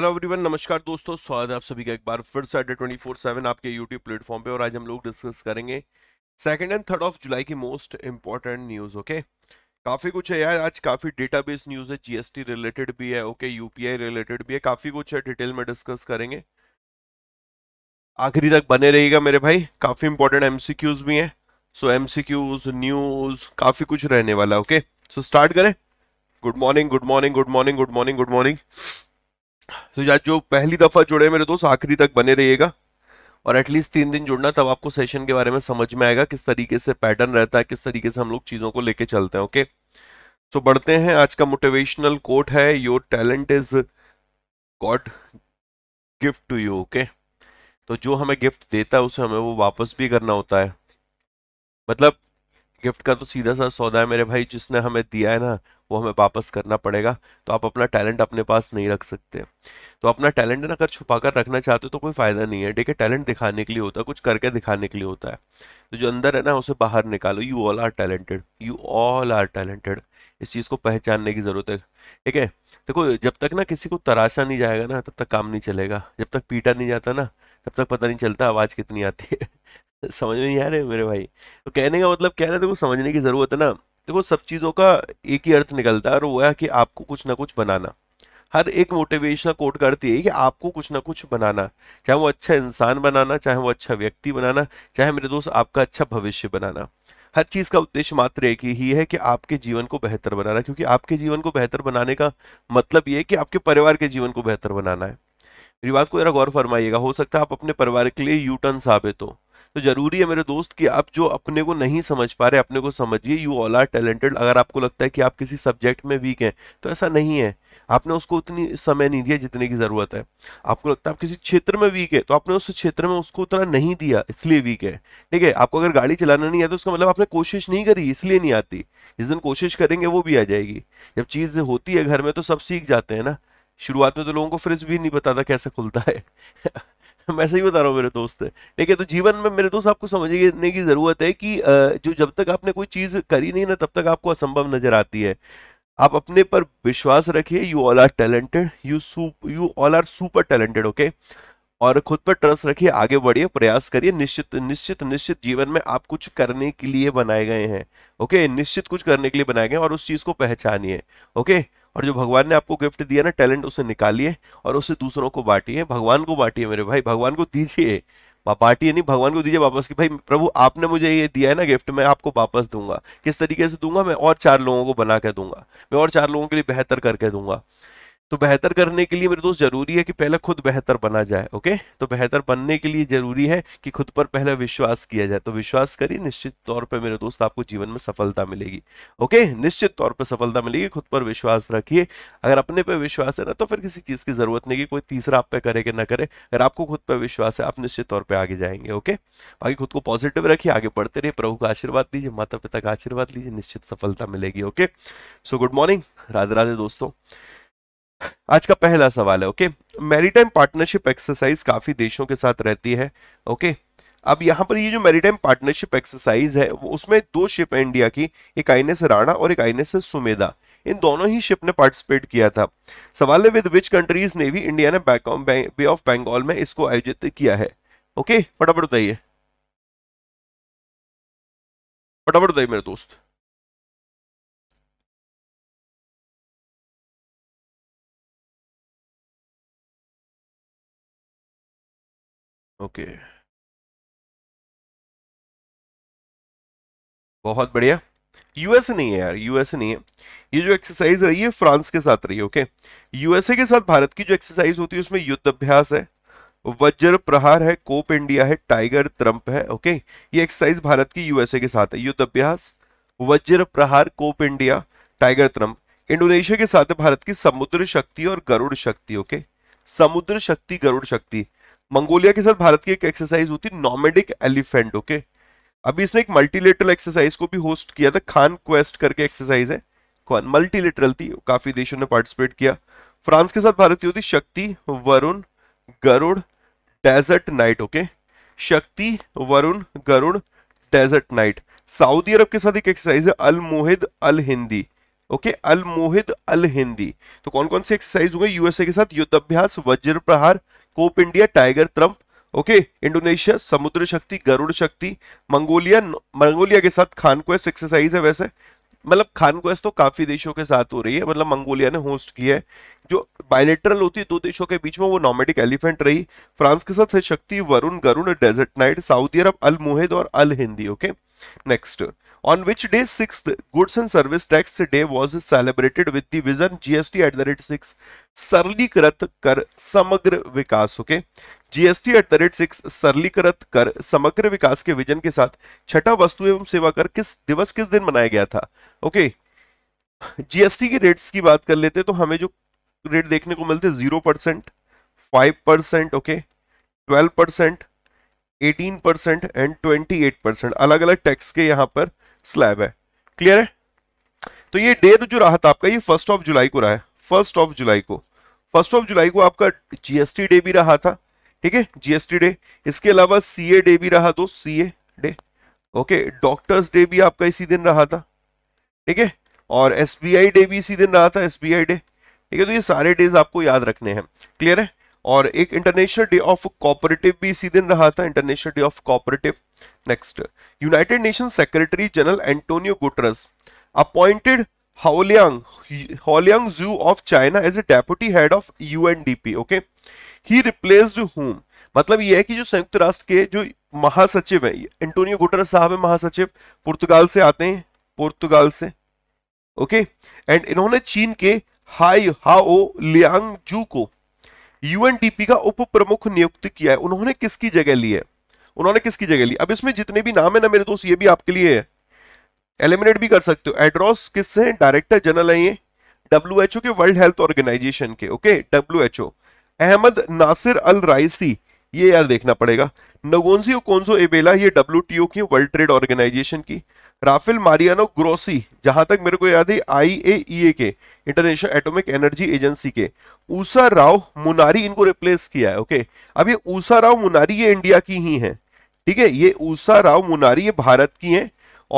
Hello everyone नमस्कार दोस्तों स्वागत है आप सभी का एक बार फिर से अड्डे ट्वेंटी फोर सेवन आपके यूट्यूब प्लेटफॉर्म पे और आज हम लोग डिस्कस करेंगे second and third of July की मोस्ट इंपॉर्टेंट न्यूज़ ओके काफ़ी कुछ है यार आज काफ़ी डेटाबेस न्यूज़ है जीएसटी रिलेटेड भी है ओके यूपीआई रिलेटेड भी है काफ़ी कुछ है डिटेल में डिस्कस करेंगे आखिरी तक बने रहेगा मेरे भाई काफ़ी इंपॉर्टेंट एमसीक्यूज भी है सो एमसीक्यूज न्यूज़ काफ़ी कुछ रहने वाला ओके सो स्टार्ट करें good morning good morning good morning good morning good morning तो यार जो पहली दफ़ा जुड़े मेरे दोस्त आखिरी तक बने रहिएगा और एटलीस्ट तीन दिन जुड़ना तब आपको सेशन के बारे में समझ में आएगा किस तरीके से पैटर्न रहता है किस तरीके से हम लोग चीज़ों को लेके चलते हैं ओके सो बढ़ते हैं आज का मोटिवेशनल कोट है your talent is god gift to you okay तो जो हमें गिफ्ट देता है उसे हमें वो वापस भी करना होता है मतलब गिफ्ट का तो सीधा सा सौदा है मेरे भाई जिसने हमें दिया है ना वो हमें वापस करना पड़ेगा तो आप अपना टैलेंट अपने पास नहीं रख सकते तो अपना टैलेंट ना अगर छुपा कर रखना चाहते हो तो कोई फ़ायदा नहीं है ठीक है टैलेंट दिखाने के लिए होता है कुछ करके दिखाने के लिए होता है तो जो अंदर है ना उसे बाहर निकालो you all are talented you all are talented इस चीज़ को पहचानने की ज़रूरत है ठीक है देखो जब तक ना किसी को तराशा नहीं जाएगा ना तब तक काम नहीं चलेगा जब तक पीटा नहीं जाता ना तब तक पता नहीं चलता आवाज़ कितनी आती है समझ में नहीं आ रहे मेरे भाई तो कहने का मतलब क्या है देखो समझने की ज़रूरत है ना देखो सब चीज़ों का एक ही अर्थ निकलता है और वो है कि आपको कुछ ना कुछ बनाना हर एक मोटिवेशनल कोट करती है कि आपको कुछ ना कुछ बनाना चाहे वो अच्छा इंसान बनाना चाहे वो अच्छा व्यक्ति बनाना चाहे मेरे दोस्त आपका अच्छा भविष्य बनाना हर चीज़ का उद्देश्य मात्र एक ही है कि आपके जीवन को बेहतर बनाना क्योंकि आपके जीवन को बेहतर बनाने का मतलब ये है कि आपके परिवार के जीवन को बेहतर बनाना है मेरी बात को जरा गौर फरमाइएगा हो सकता है आप अपने परिवार के लिए यू टर्न साबित हो तो जरूरी है मेरे दोस्त कि आप जो अपने को नहीं समझ पा रहे अपने को समझिए यू ऑल आर टैलेंटेड अगर आपको लगता है कि आप किसी सब्जेक्ट में वीक हैं तो ऐसा नहीं है आपने उसको उतनी समय नहीं दिया जितने की ज़रूरत है आपको लगता है आप किसी क्षेत्र में वीक है तो आपने उस क्षेत्र में उसको उतना नहीं दिया इसलिए वीक है ठीक है आपको अगर गाड़ी चलाना नहीं आता तो उसका मतलब आपने कोशिश नहीं करी इसलिए नहीं आती जिस दिन कोशिश करेंगे वो भी आ जाएगी जब चीज़ होती है घर में तो सब सीख जाते हैं ना शुरुआत में तो लोगों को फ्रिज भी नहीं पता था कैसे खुलता है मैं सही बता रहा हूँ मेरे दोस्त ठीक है तो जीवन में मेरे दोस्त आपको समझने की ज़रूरत है कि जो जब तक आपने कोई चीज़ करी नहीं ना तब तक आपको असंभव नज़र आती है आप अपने पर विश्वास रखिए you all are talented you you all are super talented okay और खुद पर ट्रस्ट रखिए आगे बढ़िए प्रयास करिए निश्चित निश्चित निश्चित जीवन में आप कुछ करने के लिए बनाए गए हैं ओके निश्चित कुछ करने के लिए बनाए गए हैं और उस चीज़ को पहचानिए ओके और जो भगवान ने आपको गिफ्ट दिया ना टैलेंट उसे निकालिए और उसे दूसरों को बांटिए भगवान को बांटिए मेरे भाई भगवान को दीजिए बांटिए नहीं भगवान को दीजिए वापस कि भाई प्रभु आपने मुझे ये दिया है ना गिफ्ट मैं आपको वापस दूंगा किस तरीके से दूंगा मैं और चार लोगों को बना के दूंगा मैं और चार लोगों के लिए बेहतर करके दूंगा तो बेहतर करने के लिए मेरे दोस्त जरूरी है कि पहले खुद बेहतर बना जाए ओके तो बेहतर बनने के लिए जरूरी है कि खुद पर पहले विश्वास किया जाए तो विश्वास करिए निश्चित तौर पर मेरे दोस्त आपको जीवन में सफलता मिलेगी ओके निश्चित तौर पर सफलता मिलेगी खुद पर विश्वास रखिए अगर अपने पर विश्वास है ना तो फिर किसी चीज की जरूरत नहीं कि कोई तीसरा आप पे करे कि ना करे अगर आपको खुद पर विश्वास है आप निश्चित तौर पर आगे जाएंगे ओके बाकी खुद को पॉजिटिव रखिए आगे बढ़ते रहिए प्रभु का आशीर्वाद लीजिए माता पिता का आशीर्वाद लीजिए निश्चित सफलता मिलेगी okay so good morning Radhe Radhe दोस्तों आज का पहला सवाल है ओके मैरीटाइम पार्टनरशिप एक्सरसाइज काफी देशों के साथ रहती है ओके अब यहां पर ये जो मैरीटाइम पार्टनरशिप एक्सरसाइज है वो उसमें दो शिप है इंडिया की एक आई राणा और एक आई सुमेधा इन दोनों ही शिप ने पार्टिसिपेट किया था सवाल है विद विच कंट्रीज ने भी इंडिया ने बे ऑफ बंगाल में इसको आयोजित किया है ओके फटाफट बताइए फटाफट बताइए मेरे दोस्त ओके बहुत बढ़िया यूएस नहीं है यार यूएस नहीं है ये जो एक्सरसाइज रही है फ्रांस के साथ रही है ओके यूएसए के साथ भारत की जो एक्सरसाइज होती है उसमें युद्ध अभ्यास है वज्र प्रहार है कोप इंडिया है टाइगर ट्रम्प है ओके ये एक्सरसाइज भारत की यूएसए के साथ है युद्ध अभ्यास Vajra Prahar Cope India tiger Trump Indonesia के साथ है भारत की समुद्र शक्ति और गरुड़ शक्ति ओके समुद्र शक्ति गरुड़ शक्ति मंगोलिया के साथ भारत की एक एक्सरसाइज होती नॉमेडिक एलिफेंट ओके अभी इसने एक मल्टीलेटरल एक्सरसाइज को भी होस्ट किया था खान क्वेस्ट करके एक्सरसाइज है कौन मल्टीलेटरल थी काफी देशों ने पार्टिसिपेट किया फ्रांस के साथ भारत की होती Shakti Varun Garuda desert knight okay Shakti Varun Garuda desert knight Saudi Arabia के साथ एक एक्सरसाइज है Al Mohed Al Hindi okay Al Mohed Al Hindi तो कौन कौन सी एक्सरसाइज हुए यूएसए के साथ युद्धाभ्यास Vajra Prahar cope India tiger triumph okay Indonesia Samudra Shakti Garuda शक्ति मंगोलिया मंगोलिया के साथ खान क्वेस्ट एक्सरसाइज है वैसे मतलब खान क्वेस्ट तो काफी देशों के साथ हो रही है मतलब मंगोलिया ने होस्ट किया है जो बायलेटरल होती है दो देशों के बीच में वो नॉमेटिक एलिफेंट रही फ्रांस के साथ Shakti Varun Garuda desert knight Saudi Arabia Al Muhid और Al Hindi okay next On which day 6th goods and service tax day was celebrated with the vision GST at the rate 6 सरलीकृत कर समग्र विकास okay GST at the rate six सरलीकृत कर समग्र विकास के vision के साथ छठा वस्तु एवं सेवा कर किस दिवस किस दिन मनाया गया था ओके जीएसटी की रेट्स की बात कर लेते तो हमें जो रेट देखने को मिलते zero percent five percent okay twelve percent eighteen percent and twenty eight percent अलग अलग टैक्स के यहां पर स्लैब है क्लियर है तो ये डेट जो रहा था आपका ये फर्स्ट ऑफ जुलाई को रहा है फर्स्ट ऑफ जुलाई को फर्स्ट ऑफ जुलाई को आपका जीएसटी डे भी रहा था ठीक है जीएसटी डे इसके अलावा सीए डे भी रहा तो CA day okay doctors day भी आपका इसी दिन रहा था ठीक है और एस डे भी इसी दिन रहा था एस डे ठीक है तो ये सारे डेज आपको याद रखने हैं क्लियर है और एक इंटरनेशनल डे ऑफ कॉपरेटिव भी इसी दिन रहा था international day of cooperative next United Nation secretary general Antonio Guterres appointed Haoliang Haoliang Zhu ऑफ China as a deputy head of UNDP. Okay he replaced whom? मतलब यह है कि जो संयुक्त राष्ट्र के जो महासचिव है एंटोनियो गुटरस साहब है महासचिव पुर्तगाल से आते हैं पुर्तगाल से ओके एंड इन्होंने चीन के हाई हाओ लियांग जू को यूएनडीपी का उप प्रमुख नियुक्त किया है उन्होंने किसकी जगह ली है उन्होंने किसकी जगह ली अब इसमें जितने भी नाम है ना मेरे दोस्त ये भी आपके लिए है एलिमिनेट भी कर सकते हो एड्रॉस किस है डायरेक्टर जनरल है ये डब्ल्यू के वर्ल्ड हेल्थ ऑर्गेनाइजेशन के okay W Ahmed Nasir Al Raisi ये यार देखना पड़ेगा नगोन्सी कोन्सो एबेला ये डब्ल्यू की वर्ल्ड ट्रेड ऑर्गेनाइजेशन की राफेल मारियानो ग्रोसी जहां तक मेरे को याद है आई e के इंटरनेशनल एटॉमिक एनर्जी एजेंसी के ऊषा राव हाँ। मुनारी इनको रिप्लेस किया है ओके अब ये ऊषा राव मुनारी ये इंडिया की ही है ठीक है ये ऊषा राव मुनारी ये भारत की है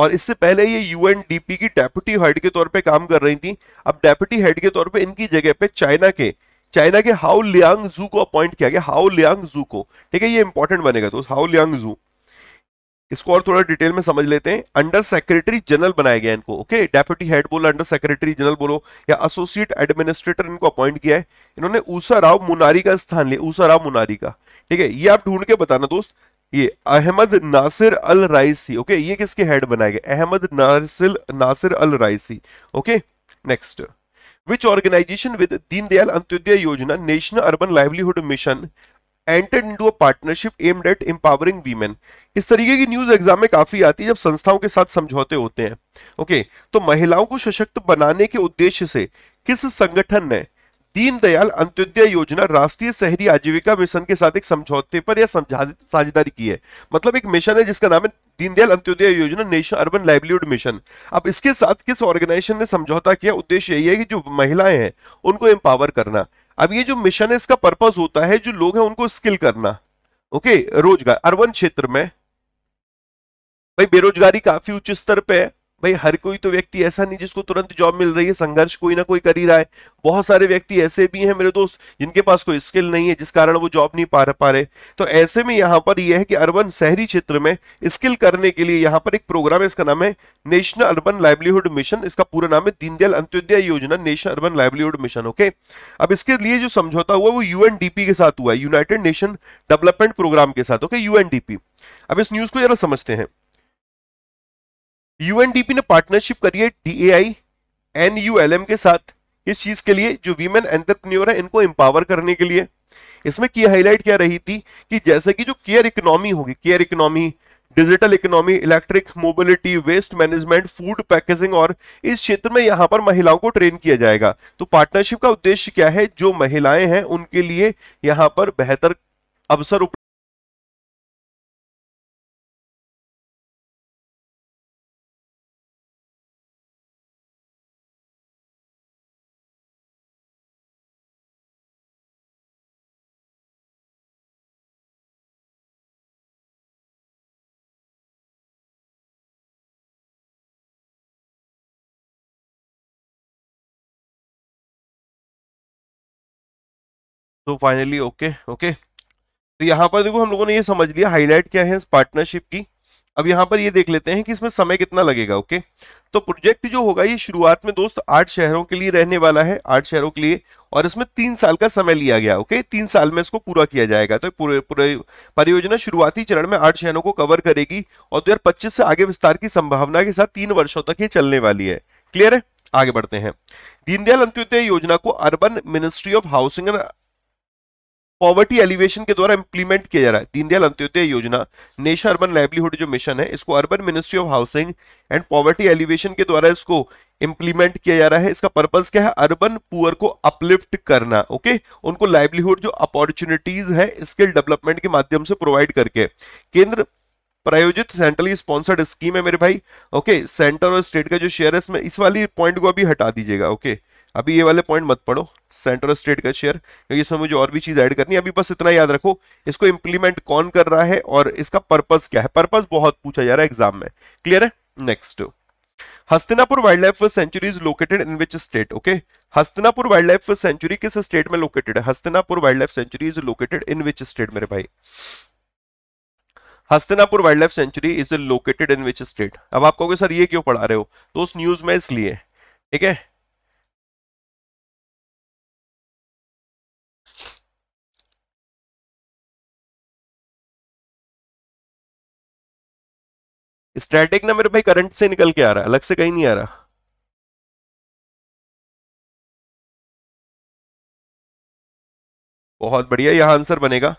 और इससे पहले ये यूएनडीपी की डेप्यूटी हेड के तौर पे काम कर रही थी अब डेप्यूटी हेड के तौर पे इनकी जगह पे चाइना के चाइना के हाउ लियांग जू को अपॉइंट किया गया हाउ लियांग जू को ठीक है ये इंपॉर्टेंट बनेगा दोस्त हाउ लियांग जू इसको और थोड़ा डिटेल में समझ लेते हैं अंडर सेक्रेटरी जनरल बनाया गया इनको ओके डेप्यूटी हेड बोलो अंडर सेक्रेटरी जनरल बोलो या एसोसिएट एडमिनिस्ट्रेटर इनको अपॉइंट किया है इन्होंने ऊषा राव मुनारी का स्थान लिया ऊषा राव मुनारी का ठीक है ये आप ढूंढ के बताना दोस्त ये Ahmed Nasir Al Raisi okay ये किसके हेड बनाए गए Ahmed Nasser Nasser Al Raisi okay next which organisation with Deendayal Antyodaya Yojana national urban livelihood mission entered into a partnership aimed at empowering women इस तरीके की न्यूज एग्जाम में काफी आती है जब संस्थाओं के साथ समझौते होते हैं ओके तो महिलाओं को सशक्त बनाने के उद्देश्य से किस संगठन ने दीनदयाल अंत्योदय योजना राष्ट्रीय शहरी आजीविका मिशन के साथ एक समझौते पर या साझेदारी की है मतलब एक मिशन है जिसका नाम है Deendayal Antyodaya Yojana national urban livelihood mission अब इसके साथ किस ऑर्गेनाइजेशन ने समझौता किया उद्देश्य यही है कि जो महिलाएं हैं उनको एम्पावर करना अब ये जो मिशन है इसका पर्पज होता है जो लोग हैं उनको स्किल करना ओके रोजगार अर्बन क्षेत्र में भाई बेरोजगारी काफी उच्च स्तर पे है भाई हर कोई तो व्यक्ति ऐसा नहीं जिसको तुरंत जॉब मिल रही है संघर्ष कोई ना कोई कर ही रहा है बहुत सारे व्यक्ति ऐसे भी हैं मेरे दोस्त जिनके पास कोई स्किल नहीं है जिस कारण वो जॉब नहीं पा पा रहे तो ऐसे में यहाँ पर यह है कि अर्बन शहरी क्षेत्र में स्किल करने के लिए यहाँ पर एक प्रोग्राम है इसका नाम है नेशनल अर्बन लाइवलीहुड मिशन इसका पूरा नाम है Deendayal Antyodaya Yojana national urban livelihood mission okay अब इसके लिए जो समझौता हुआ वो यूएनडीपी के साथ हुआ है यूनाइटेड नेशन डेवलपमेंट प्रोग्राम के साथ ओके यूएनडीपी अब इस न्यूज को जरा समझते हैं यूएनडीपी ने पार्टनरशिप करी है डीएआई एनयूएलएम के साथ इस चीज के लिए जो वीमेन एंटरप्रेन्योर है इनको एम्पावर करने के लिए इसमें की हाईलाइट क्या रही थी कि जैसे कि जो केयर इकोनॉमी होगी care economy digital economy electric mobility waste management food packaging और इस क्षेत्र में यहां पर महिलाओं को ट्रेन किया जाएगा तो पार्टनरशिप का उद्देश्य क्या है जो महिलाएं हैं उनके लिए यहां पर बेहतर अवसर तो फाइनली ओके ओके तो यहाँ पर देखो हम लोगों ने ये समझ लिया हाईलाइट क्या है इस पार्टनरशिप की अब यहाँ पर ये देख लेते हैं कि इसमें समय कितना लगेगा ओके तो प्रोजेक्ट जो होगा ये शुरुआत में दोस्त आठ शहरों के लिए रहने वाला है आठ शहरों के लिए और इसमें तीन साल का समय लिया गया ओके तीन साल में इसको पूरा किया जाएगा तो पूरे पूरे परियोजना शुरुआती चरण में आठ शहरों को कवर करेगी और दो हजार से आगे विस्तार की संभावना के साथ तीन वर्षों तक ये चलने वाली है क्लियर है आगे बढ़ते हैं दीनदयाल अंत्योदय योजना को urban ministry of housing and poverty elevation के द्वारा इंप्लीमेंट किया जा रहा है Deendayal Antyodaya Yojana national urban livelihood जो मिशन है इसको urban ministry of housing and poverty elevation के द्वारा इसको इंप्लीमेंट किया जा रहा है इसका पर्पज क्या है अर्बन पुअर को अपलिफ्ट करना ओके उनको लाइवलीहुड जो अपॉर्चुनिटीज है स्किल डेवलपमेंट के माध्यम से प्रोवाइड करके केंद्र प्रायोजित सेंट्रली स्पॉन्सर्ड स्कीम है मेरे भाई ओके सेंटर और स्टेट का जो शेयर है इसमें इस वाली पॉइंट को अभी हटा दीजिएगा ओके okay? अभी ये वाले पॉइंट मत पढ़ो सेंट्रल स्टेट का शेयर क्योंकि इसमें मुझे और भी चीज ऐड करनी है अभी बस इतना याद रखो इसको इंप्लीमेंट कौन कर रहा है और इसका पर्पज क्या है पर्पज बहुत पूछा जा रहा है एग्जाम में क्लियर है next Hastinapur wildlife sanctuary is located in which state okay Hastinapur wildlife sanctuary किस स्टेट में लोकेटेड है Hastinapur wildlife sanctuary is located in which state मेरे भाई Hastinapur wildlife sanctuary is located in which state अब आप कहोगे sir ये क्यों पढ़ा रहे हो दोस्त तो न्यूज में इसलिए ठीक है स्टैटिक ना मेरे भाई करंट से निकल के आ रहा है अलग से कहीं नहीं आ रहा बहुत बढ़िया यह आंसर बनेगा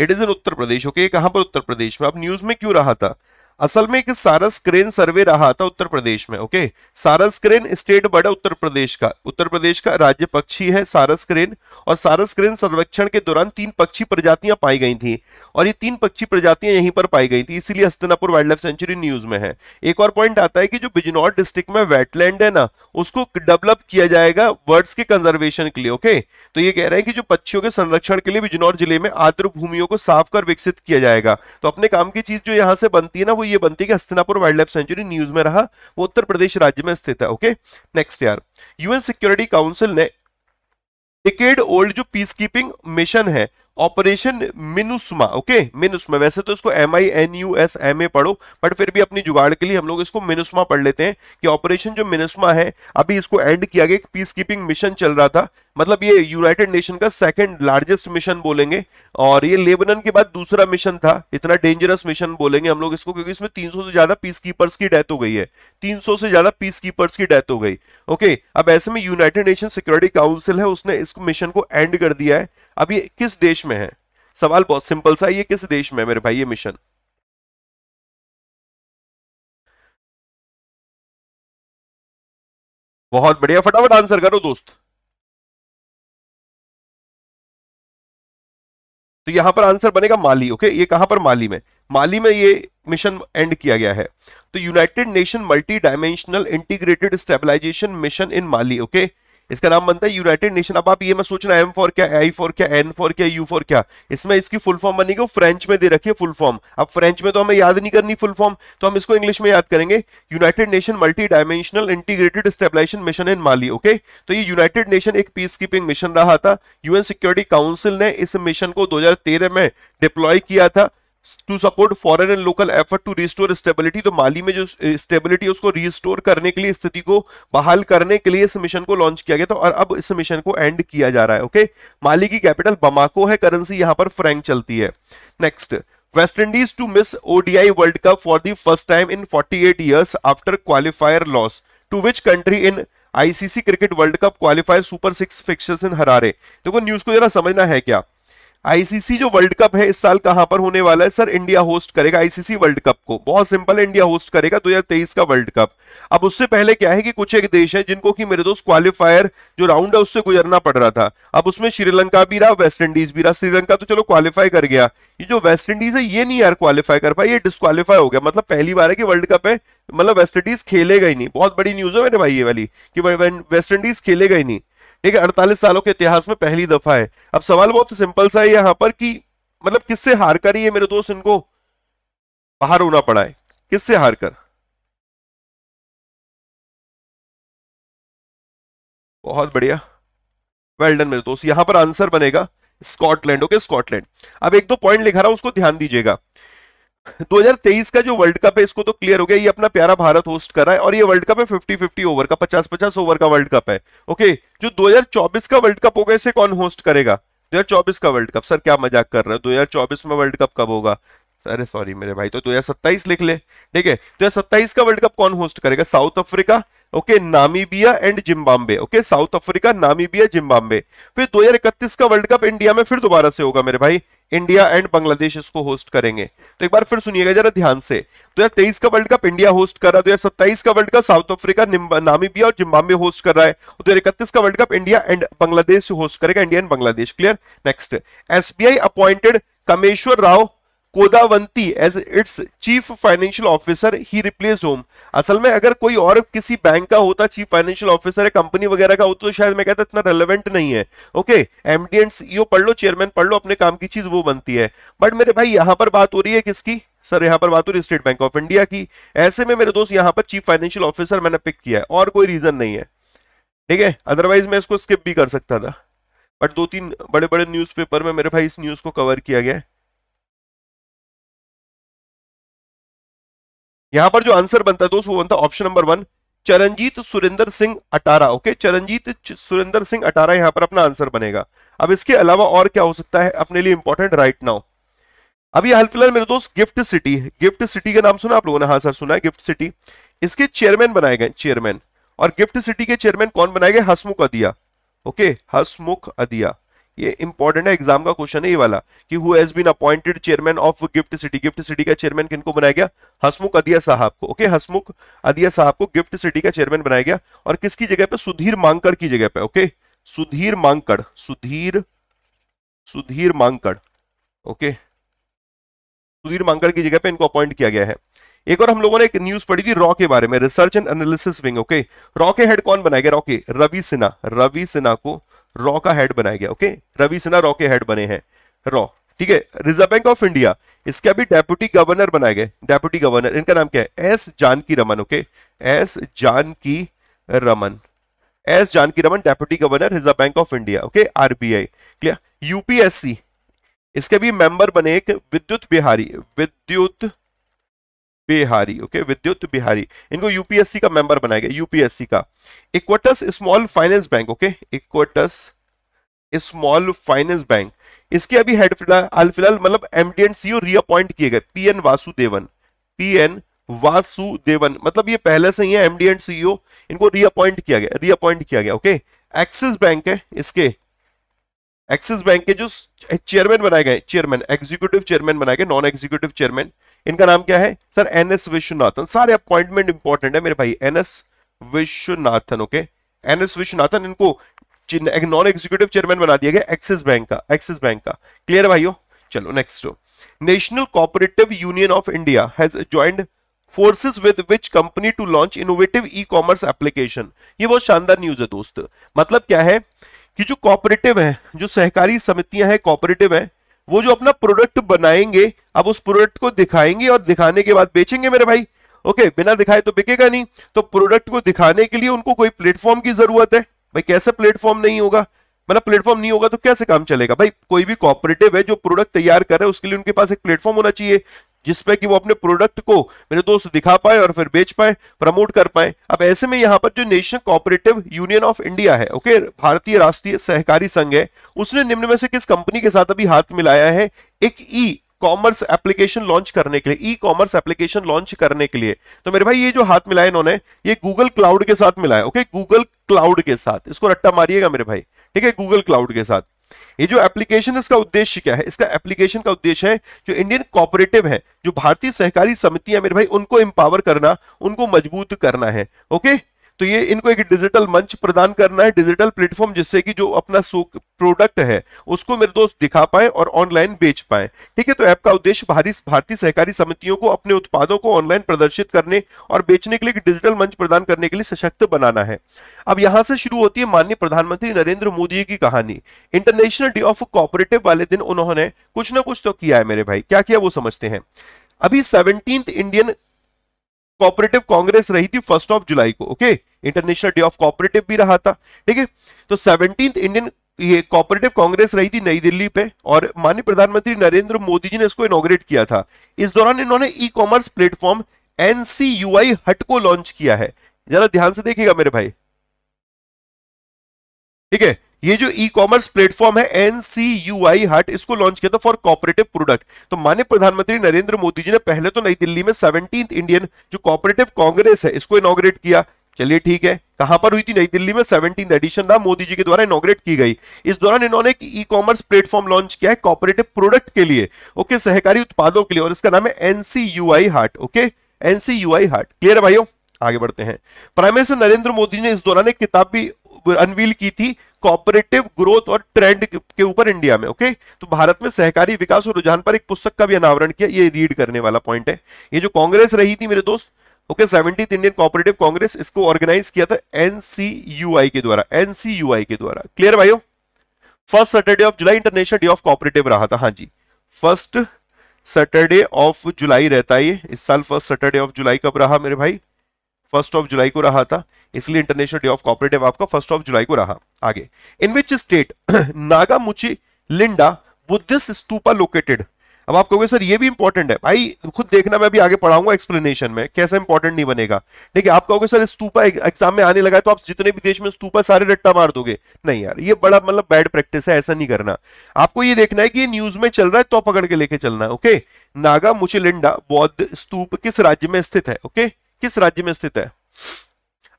it is in Uttar Pradesh okay okay? कहां पर उत्तर प्रदेश में आप न्यूज में क्यों रहा था असल में एक सारस क्रेन सर्वे रहा था उत्तर प्रदेश में ओके सारस क्रेन स्टेट बर्ड है उत्तर प्रदेश का उत्तर प्रदेश का राज्य पक्षी है सारस क्रेन और सारस क्रेन सर्वेक्षण के दौरान तीन पक्षी प्रजातियां पाई गई थी और ये तीन पक्षी प्रजातियां यहीं पर पाई गई थी इसीलिए Hastinapur wildlife sanctuary news में है एक और पॉइंट आता है कि जो बिजनौर डिस्ट्रिक्ट में वेटलैंड है ना उसको डेवलप किया जाएगा वर्ड्स के कंजर्वेशन के लिए ओके तो ये कह रहे हैं कि जो पक्षियों के संरक्षण के लिए बिजनौर जिले में आर्द्र भूमियों को साफ कर विकसित किया जाएगा तो अपने काम की चीज जो यहाँ से बनती है ना वो ये बनती है कि Hastinapur wildlife sanctuary news में रहा वो उत्तर प्रदेश राज्य में स्थित है ओके नेक्स्ट यार यूएन सिक्योरिटी काउंसिल ने डिकेड ओल्ड जो पीस कीपिंग मिशन है ऑपरेशन मिनुस्मा ओके मिनुस्मा वैसे तो इसको M I N U S M A पढ़ो बट फिर भी अपनी जुगाड़ के लिए हम लोग इसको मिनुस्मा पढ़ लेते हैं कि ऑपरेशन जो मिनुस्मा है अभी इसको एंड किया गया पीस कीपिंग मिशन चल रहा था मतलब ये यूनाइटेड नेशन का सेकंड लार्जेस्ट मिशन बोलेंगे और ये लेबनन के बाद दूसरा मिशन था इतना डेंजरस मिशन बोलेंगे हम लोग इसको क्योंकि इसमें 300 से ज्यादा पीस कीपर्स की डेथ हो गई है 300 से ज्यादा पीस कीपर्स की डेथ हो गई ओके अब ऐसे में यूनाइटेड नेशन सिक्योरिटी काउंसिल है उसने इस मिशन को एंड कर दिया है अब ये किस देश में है सवाल बहुत सिंपल सा ये किस देश में है मेरे भाई ये मिशन बहुत बढ़िया फटाफट आंसर करो दोस्त तो यहां पर आंसर बनेगा माली ओके ये कहां पर माली में माली में ये मिशन एंड किया गया है तो United nation multi dimensional integrated stabilization mission in Mali okay okay? इसका नाम बनता है यूनाइटेड नेशन अब आप ये मैं सोचना एम फॉर क्या आई फॉर क्या एन फॉर क्या यू फॉर क्या इसमें इसकी फुल फॉर्म बनेगी फ्रेंच में दे रखिए फुल फॉर्म अब फ्रेंच में तो हमें याद नहीं करनी फुल फॉर्म तो हम इसको इंग्लिश में याद करेंगे united nation multi dimensional integrated stabilization mission in Mali okay तो ये यूनाइटेड नेशन एक पीस कीपिंग मिशन रहा था यूएन सिक्योरिटी काउंसिल ने इस मिशन को दो में डिप्लॉय किया था to support foreign and local effort to restore stability तो माली में जो स्टेबिलिटी है उसको रिस्टोर करने के लिए स्थिति को बहाल करने के लिए इस मिशन को लॉन्च किया गया था और अब इस मिशन को एंड किया जा रहा है ओके माली की कैपिटल बमाको है करेंसी यहां पर फ्रेंक चलती है next West Indies to miss ODI world cup for the first time in forty eight years after qualifier loss to which country in ICC cricket world cup qualifier super six fix in Harare देखो news को जरा समझना है क्या ICC जो world cup है इस साल कहां पर होने वाला है सर इंडिया होस्ट करेगा आईसीसी वर्ल्ड कप को बहुत सिंपल है इंडिया होस्ट करेगा 2023 का वर्ल्ड कप अब उससे पहले क्या है कि कुछ एक देश है जिनको कि मेरे दोस्त क्वालिफायर जो राउंड है उससे गुजरना पड़ रहा था अब उसमें श्रीलंका भी रहा वेस्ट इंडीज भी रहा श्रीलंका तो चलो क्वालिफाई कर गया ये जो वेस्ट इंडीज है ये नहीं यार क्वालिफाई कर पाई ये डिस्कालीफाई हो गया मतलब पहली बार है कि वर्ल्ड कप है मतलब वेस्ट इंडीज खेलेगा ही नहीं बहुत बड़ी न्यूज है मेरे भाई ये वाली कि वेस्ट इंडीज खेलेगा ही नहीं ठीक है अड़तालीस सालों के इतिहास में पहली दफा है अब सवाल बहुत सिंपल सा है यहां पर कि मतलब किससे हार कर ये मेरे दोस्त इनको बाहर होना पड़ा है किससे हार कर बहुत बढ़िया वेल्डन well मेरे दोस्त यहां पर आंसर बनेगा स्कॉटलैंड ओके स्कॉटलैंड अब एक दो पॉइंट लिखा रहा हूं उसको ध्यान दीजिएगा 2023 का जो वर्ल्ड कप है इसको तो क्लियर हो गया ये अपना प्यारा भारत होस्ट कर रहा है और ये वर्ल्ड कप है 50 50 ओवर का 50 50 ओवर का वर्ल्ड कप है ओके जो 2024 का वर्ल्ड कप होगा इसे कौन होस्ट करेगा 2024 का वर्ल्ड कप सर क्या मजाक कर रहे हो 2024 में वर्ल्ड कप कब होगा अरे सॉरी मेरे भाई तो दो लिख ले ठीक है दो का वर्ल्ड कप कौन होस्ट करेगा South Africa okay Namibia and Zimbabwe okay South Africa Namibia Zimbabwe फिर 2031 का वर्ल्ड कप इंडिया में फिर दोबारा से होगा मेरे भाई इंडिया एंड बांग्लादेश इसको होस्ट करेंगे तो एक बार फिर सुनिएगा जरा ध्यान से तो यार तेईस का वर्ल्ड कप इंडिया होस्ट कर रहा है दो तो हजार सत्ताईस का world cup South Africa Namibia और जिम्बाब्वे होस्ट कर रहा है दो तो हजार इकतीस का world cup India and Bangladesh host करेगा India and Bangladesh clear next SBI appointed Kameshwar Rao Kodavanti as its chief financial officer he replace whom असल में अगर कोई और किसी बैंक का होता चीफ फाइनेंशियल ऑफिसर है कंपनी वगैरह का होता तो शायद मैं कहता इतना रेलिवेंट नहीं है ओके डी एंड सीईओ पढ़ लो चेयरमैन पढ़ लो अपने काम की चीज वो बनती है बट मेरे भाई यहां पर बात हो रही है किसकी सर यहाँ पर बात हो रही है स्टेट बैंक ऑफ इंडिया की ऐसे में मेरे दोस्त यहाँ पर चीफ फाइनेंशियल ऑफिसर मैंने पिक किया है और कोई रीजन नहीं है ठीक है अदरवाइज मैं इसको स्किप भी कर सकता था बट दो तीन बड़े बड़े न्यूज़पेपर में मेरे भाई इस न्यूज़ को कवर किया गया है यहां पर जो आंसर बनता है दोस्त वो बनता है option number one Charanjit Surendra Singh Atara okay Charanjit Surendra Singh Atara यहां पर अपना आंसर बनेगा अब इसके अलावा और क्या हो सकता है अपने लिए इंपॉर्टेंट राइट नाउ अभी हाल फिलहाल मेरे दोस्त गिफ्ट सिटी गिफ्ट सिटी का नाम सुना आप लोगों ने हाँ सर सुना है गिफ्ट सिटी इसके चेयरमैन बनाए गए चेयरमैन और गिफ्ट सिटी के चेयरमैन कौन बनाए गए हसमुख अदिया ओके हसमुख अदिया ये इंपॉर्टेंट है एग्जाम का क्वेश्चन है ये वाला कि who has been appointed chairman of GIFT city GIFT city का चेयरमैन किनको बनाया गया हसमुख अदिया साहब को ओके हसमुख अदिया साहब को गिफ्ट सिटी का चेयरमैन बनाया गया और किसकी जगह पे सुधीर मांगकड़ की जगह पे ओके सुधीर मांगकड़ सुधीर सुधीर मांगकड़ ओके सुधीर मांगकड़ की जगह पे इनको अपॉइंट किया गया है एक और हम लोगों ने एक न्यूज पढ़ी थी रॉ के बारे में research and analysis wing okay रॉ के हेड कौन बनाया गया रॉ के रवि सिन्हा रवि सिन्हा को रॉ का हेड बनाया गया ओके रवि सिन्हा रॉ के हेड बने हैं रॉ ठीक है रिजर्व बैंक ऑफ इंडिया इसके अभी डेप्यूटी गवर्नर बनाए गए डेप्यूटी गवर्नर इनका नाम क्या है S Janaki Raman okay S Janaki Raman S Janaki Raman deputy governor Reserve Bank of India okay RBI clear UPSC इसके भी मेंबर बने एक विद्युत बिहारी विद्युत बिहारी ओके विद्युत बिहारी इनको यूपीएससी का मेंबर बनाया गया यूपीएससी का Equitas small finance bank okay Equitas small finance bank इसके अभी हेड फिलहाल फिलहाल मतलब एमडी एंड सीओ रीअपॉइंट किए गए पीएन वासुदेवन पीएन वासुदेवन मतलब ये पहले से ही है एमडी एंड सीईओ इनको रीअपॉइंट किया गया रीअपॉइंट किया गया ओके एक्सिस बैंक है इसके एक्सिस बैंक के जो चेयरमैन बनाए गए चेयरमैन एग्जीक्यूटिव चेयरमैन बनाए गए नॉन एग्जीक्यूटिव चेयरमैन इनका नाम क्या है सर एन एस विश्वनाथन सारे अपॉइंटमेंट इंपॉर्टेंट है मेरे भाई N S Viswanathan okay N S Viswanathan इनको नॉन एग्जीक्यूटिव चेयरमैन बना दिया गया एक्सिस बैंक का एक्सिस बैंक का क्लियर भाइयों चलो next national cooperative union of India has joined forces with which company to launch innovative e commerce application ये बहुत शानदार न्यूज है दोस्त मतलब क्या है कि जो कॉपरेटिव है जो सहकारी समितियां हैं कॉपरेटिव है वो जो अपना प्रोडक्ट बनाएंगे अब उस प्रोडक्ट को दिखाएंगे और दिखाने के बाद बेचेंगे मेरे भाई ओके बिना दिखाए तो बिकेगा नहीं तो प्रोडक्ट को दिखाने के लिए उनको कोई प्लेटफॉर्म की जरूरत है भाई कैसे प्लेटफॉर्म नहीं होगा मतलब प्लेटफॉर्म नहीं होगा तो कैसे काम चलेगा भाई कोई भी कॉपरेटिव है जो प्रोडक्ट तैयार कर रहा है उसके लिए उनके पास एक प्लेटफॉर्म होना चाहिए जिसपे कि वो अपने प्रोडक्ट को मेरे दोस्त दिखा पाए और फिर बेच पाए प्रमोट कर पाए अब ऐसे में यहाँ पर जो national cooperative union of India है ओके भारतीय राष्ट्रीय सहकारी संघ है उसने निम्न में से किस कंपनी के साथ अभी हाथ मिलाया है एक ई कॉमर्स एप्लीकेशन लॉन्च करने के लिए ई कॉमर्स एप्लीकेशन लॉन्च करने के लिए तो मेरे भाई ये जो हाथ मिलाया इन्होंने ये गूगल क्लाउड के साथ मिलाया ओके गूगल क्लाउड के साथ इसको रट्टा मारिएगा मेरे भाई ठीक है गूगल क्लाउड के साथ ये जो एप्लीकेशन इसका उद्देश्य क्या है इसका एप्लीकेशन का उद्देश्य है जो इंडियन कॉपरेटिव है जो भारतीय सहकारी समितियां मेरे भाई उनको एम्पावर करना उनको मजबूत करना है ओके तो ये इनको एक डिजिटल मंच प्रदान करना है डिजिटल प्लेटफॉर्म जिससे कि जो अपना प्रोडक्ट है उसको मेरे दोस्त दिखा पाए और ऑनलाइन बेच पाए ठीक है तो ऐप का उद्देश्य भारतीय सहकारी समितियों को अपने उत्पादों को ऑनलाइन प्रदर्शित करने और बेचने के लिए डिजिटल मंच प्रदान करने के लिए सशक्त बनाना है अब यहां से शुरू होती है माननीय प्रधानमंत्री नरेंद्र मोदी की कहानी इंटरनेशनल डे ऑफ कॉपरेटिव वाले दिन उन्होंने कुछ ना कुछ तो किया है मेरे भाई क्या किया वो समझते हैं अभी सेवनटीन इंडियन कॉपरेटिव कांग्रेस रही थी फर्स्ट ऑफ जुलाई को okay okay? International day of cooperative भी रहा था ठीक है तो सेवनटीन इंडियन ये कॉपरेटिव कांग्रेस रही थी नई दिल्ली पे और माननीय प्रधानमंत्री नरेंद्र मोदी जी ने इसको इनोग्रेट किया था इस दौरान इन्होंने ई कॉमर्स प्लेटफॉर्म एनसीयूआई हट को लॉन्च किया है जरा ध्यान से देखिएगा मेरे भाई ठीक है ये जो ई कॉमर्स प्लेटफॉर्म है एनसीयूआई हट इसको लॉन्च किया था फॉर कॉपरेटिव प्रोडक्ट तो माननीय प्रधानमंत्री नरेंद्र मोदी जी ने पहले तो नई दिल्ली में सेवनटीन इंडियन जो कॉपरेटिव कांग्रेस है इसको इनोग्रेट किया चलिए ठीक है कहां पर हुई थी नई दिल्ली में सेवनटीन एडिशन था मोदी जी के द्वारा इनोग्रेट की गई इस दौरान इन्होंने एक ई कॉमर्स प्लेटफॉर्म लॉन्च किया है कॉपरेटिव प्रोडक्ट के लिए ओके सहकारी उत्पादों के लिए और इसका नाम है NCUI Haat okay NCUI Haat clear है भाइयों आगे बढ़ते हैं प्राइम मिनिस्टर नरेंद्र मोदी ने इस दौरान एक किताब भी अनवील की थी कॉपरेटिव ग्रोथ और ट्रेंड के ऊपर इंडिया में ओके तो भारत में सहकारी विकास और रुझान पर एक पुस्तक का भी अनावरण किया ये रीड करने वाला पॉइंट है ये जो कांग्रेस रही थी मेरे दोस्त okay seventeenth Indian cooperative congress इसको ऑर्गेनाइज किया था एनसीयूआई के द्वारा एनसीयूआई के द्वारा क्लियर भाइयों first Saturday of July international day of cooperative रहा था हाँ जी फर्स्ट सैटरडे ऑफ जुलाई रहता है इस साल फर्स्ट सैटरडे ऑफ जुलाई कब रहा मेरे भाई फर्स्ट ऑफ जुलाई को रहा था इसलिए इंटरनेशनल डे ऑफ कॉपरेटिव आपका फर्स्ट ऑफ जुलाई को रहा आगे इन विच स्टेट नागामुची लिंडा बुद्धिस्ट स्तूपा लोकेटेड अब आप कहोगे सर ये भी इंपॉर्टेंट है भाई खुद देखना मैं भी आगे पढ़ाऊंगा एक्सप्लेनेशन में कैसे इंपॉर्टेंट नहीं बनेगा ठीक है आप कहोगे सर स्तूपा एग्जाम में आने लगा है तो आप जितने भी देश में स्तूपा सारे रट्टा मार दोगे नहीं यार ये बड़ा मतलब बैड प्रैक्टिस है ऐसा नहीं करना आपको ये देखना है कि न्यूज में चल रहा है तो पकड़ के लेके चलना है ओके नागा मुचिलिंडा बौद्ध स्तूप किस राज्य में स्थित है ओके किस राज्य में स्थित है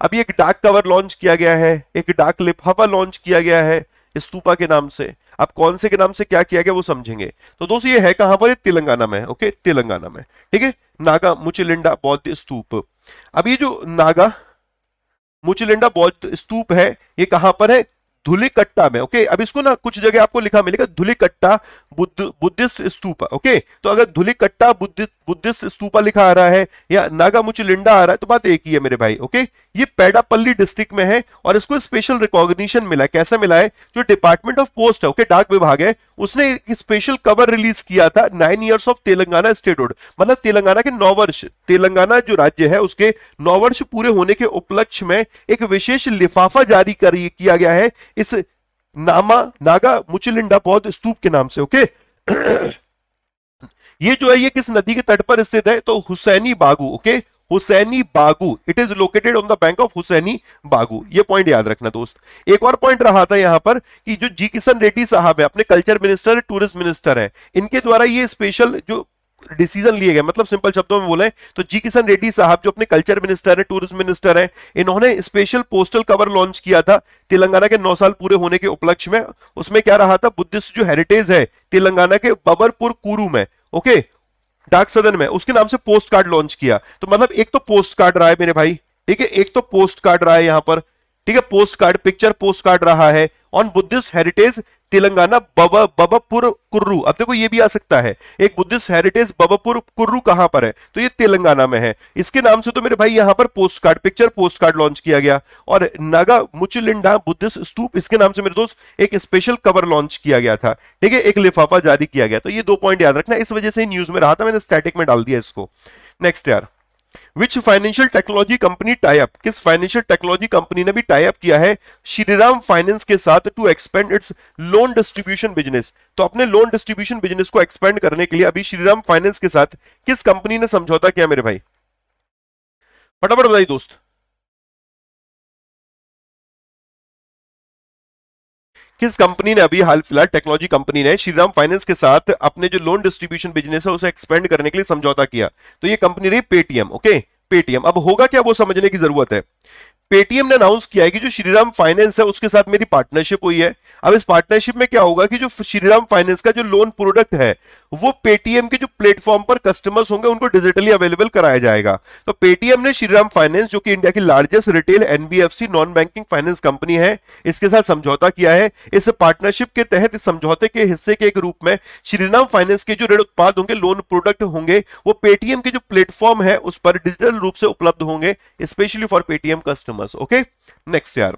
अभी एक डार्क कवर लॉन्च किया गया है एक डार्क लिफाफा लॉन्च किया गया है स्तूपा के नाम से अब कौन से के नाम से क्या किया गया वो समझेंगे तो दोस्तों ये है कहां पर तेलंगाना में ओके तेलंगाना में ठीक है नागा मुचिलिंडा बौद्ध स्तूप अब ये जो नागा मुचिलिंडा बौद्ध स्तूप है ये कहां पर है धुलिकट्टा में ओके अब इसको ना कुछ जगह आपको लिखा मिलेगा धुलिकट्टा बुद्ध बुद्धिस्ट स्तूपा ओके तो अगर धुलिकट्टा बुद्ध बुद्धिस्ट स्तूपा लिखा आ रहा है या नागा नागामुचलिंडा आ रहा है तो बात एक ही है मेरे भाई ओके ये पेडापल्ली डिस्ट्रिक्ट में है और इसको स्पेशल रिकॉग्निशन मिला है कैसे मिला है जो डिपार्टमेंट ऑफ पोस्ट है ओके डाक विभाग है उसने एक स्पेशल कवर रिलीज किया था nine years of Telangana statehood मतलब तेलंगाना के नौ वर्ष तेलंगाना जो राज्य है उसके नौ वर्ष पूरे होने के उपलक्ष्य में एक विशेष लिफाफा जारी कर किया गया है इस नामा नागा मुचिलिंडा पौध स्तूप के नाम से ओके ये जो है ये किस नदी के तट पर स्थित है तो Hussaini Vagu okay Hussaini Vagu it is located on the bank of Hussaini Vagu ये पॉइंट याद रखना दोस्त एक और पॉइंट रहा था यहां पर कि जो जी किशन रेड्डी साहब है अपने कल्चर मिनिस्टर टूरिस्ट मिनिस्टर है इनके द्वारा ये स्पेशल जो डिसीजन लिए गए मतलब सिंपल शब्दों में बोले तो जी किशन रेड्डी साहब जो अपने कल्चर मिनिस्टर है टूरिस्ट मिनिस्टर है इन्होंने स्पेशल पोस्टल कवर लॉन्च किया था तेलंगाना के नौ साल पूरे होने के उपलक्ष्य में उसमें क्या रहा था बुद्धिस्ट जो हेरिटेज है तेलंगाना के बबरपुर कुरू में ओके डार्क सदन में उसके नाम से पोस्ट कार्ड लॉन्च किया तो मतलब एक तो पोस्ट कार्ड रहा है मेरे भाई ठीक है एक तो पोस्ट कार्ड रहा है यहां पर ठीक है post card picture post card रहा है ऑन बुद्धिस्ट हेरिटेज तेलंगाना बबा बबापुर कुर्रू अब देखो ये भी आ सकता है एक बुद्धिस्ट हेरिटेज बबापुर कुर्रू कहां पर है तो ये तेलंगाना में है इसके नाम से तो मेरे भाई यहां पर post card picture post card launch किया गया और नागा मुचलिंडा बुद्धिस्ट स्तूप इसके नाम से मेरे दोस्त एक स्पेशल कवर लॉन्च किया गया था ठीक है एक लिफाफा जारी किया गया तो ये दो पॉइंट याद रखना इस वजह से न्यूज में रहा था मैंने स्टैटिक में डाल दिया इसको नेक्स्ट यार which financial technology company tie up किस फाइनेंशियल टेक्नोलॉजी कंपनी ने भी टाइप किया है श्रीराम फाइनेंस के साथ to expand its loan distribution business तो अपने लोन डिस्ट्रीब्यूशन बिजनेस को एक्सपेंड करने के लिए अभी श्रीराम फाइनेंस के साथ किस कंपनी ने समझौता किया मेरे भाई फटाफट बताइए दोस्त किस कंपनी ने अभी हाल फिलहाल टेक्नोलॉजी कंपनी ने श्रीराम फाइनेंस के साथ अपने जो लोन डिस्ट्रीब्यूशन बिजनेस है उसे एक्सपेंड करने के लिए समझौता किया तो ये कंपनी रही पेटीएम ओके पेटीएम अब होगा क्या वो समझने की जरूरत है पेटीएम ने अनाउंस किया है कि जो श्रीराम फाइनेंस है उसके साथ मेरी पार्टनरशिप हुई है अब इस पार्टनरशिप में क्या होगा कि जो श्रीराम फाइनेंस का जो लोन प्रोडक्ट है वो पेटीएम के जो प्लेटफॉर्म पर कस्टमर्स होंगे उनको डिजिटली अवेलेबल कराया जाएगा तो पेटीएम ने श्रीराम फाइनेंस जो कि इंडिया की largest retail NBFC non banking finance company है इसके साथ समझौता किया है इस पार्टनरशिप के तहत इस समझौते के हिस्से के एक रूप में श्रीराम फाइनेंस के जो ऋण उत्पाद होंगे लोन प्रोडक्ट होंगे वो पेटीएम के जो प्लेटफॉर्म है उस पर डिजिटल रूप से उपलब्ध होंगे specially for Paytm customers okay next यार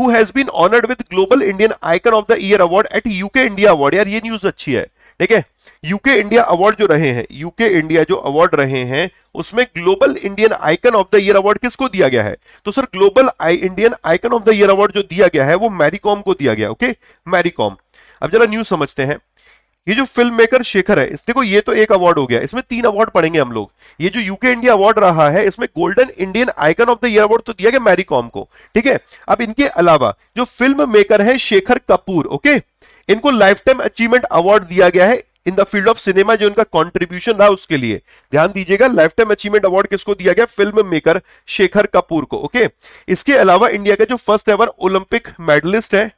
who has been honoured with global Indian icon of the year award at UK India award यार ये न्यूज अच्छी है ठीक है यूके इंडिया अवार्ड जो रहे हैं यूके इंडिया जो अवार्ड रहे हैं उसमें global Indian icon of the year award किसको दिया गया है तो sir global Indian icon of the year award जो दिया गया है वो मैरीकॉम को दिया गया ओके मैरीकॉम अब जरा न्यूज समझते हैं ये जो फिल्म मेकर शेखर है इस देखो ये तो एक अवार्ड हो गया इसमें तीन अवार्ड पढ़ेंगे हम लोग ये जो यूके इंडिया अवार्ड रहा है इसमें golden Indian icon of the year award तो दिया गया मैरीकॉम को ठीक है अब इनके अलावा जो फिल्म मेकर है शेखर कपूर ओके okay? इनको लाइफ टाइम अचीवमेंट अवार्ड दिया गया है in the field of cinema जो इनका कॉन्ट्रीब्यूशन रहा उसके लिए ध्यान दीजिएगा लाइफ टाइम अचीवमेंट अवार्ड किसको दिया गया फिल्म मेकर शेखर कपूर को ओके इसके अलावा इंडिया का जो फर्स्ट एवर ओलंपिक मेडलिस्ट है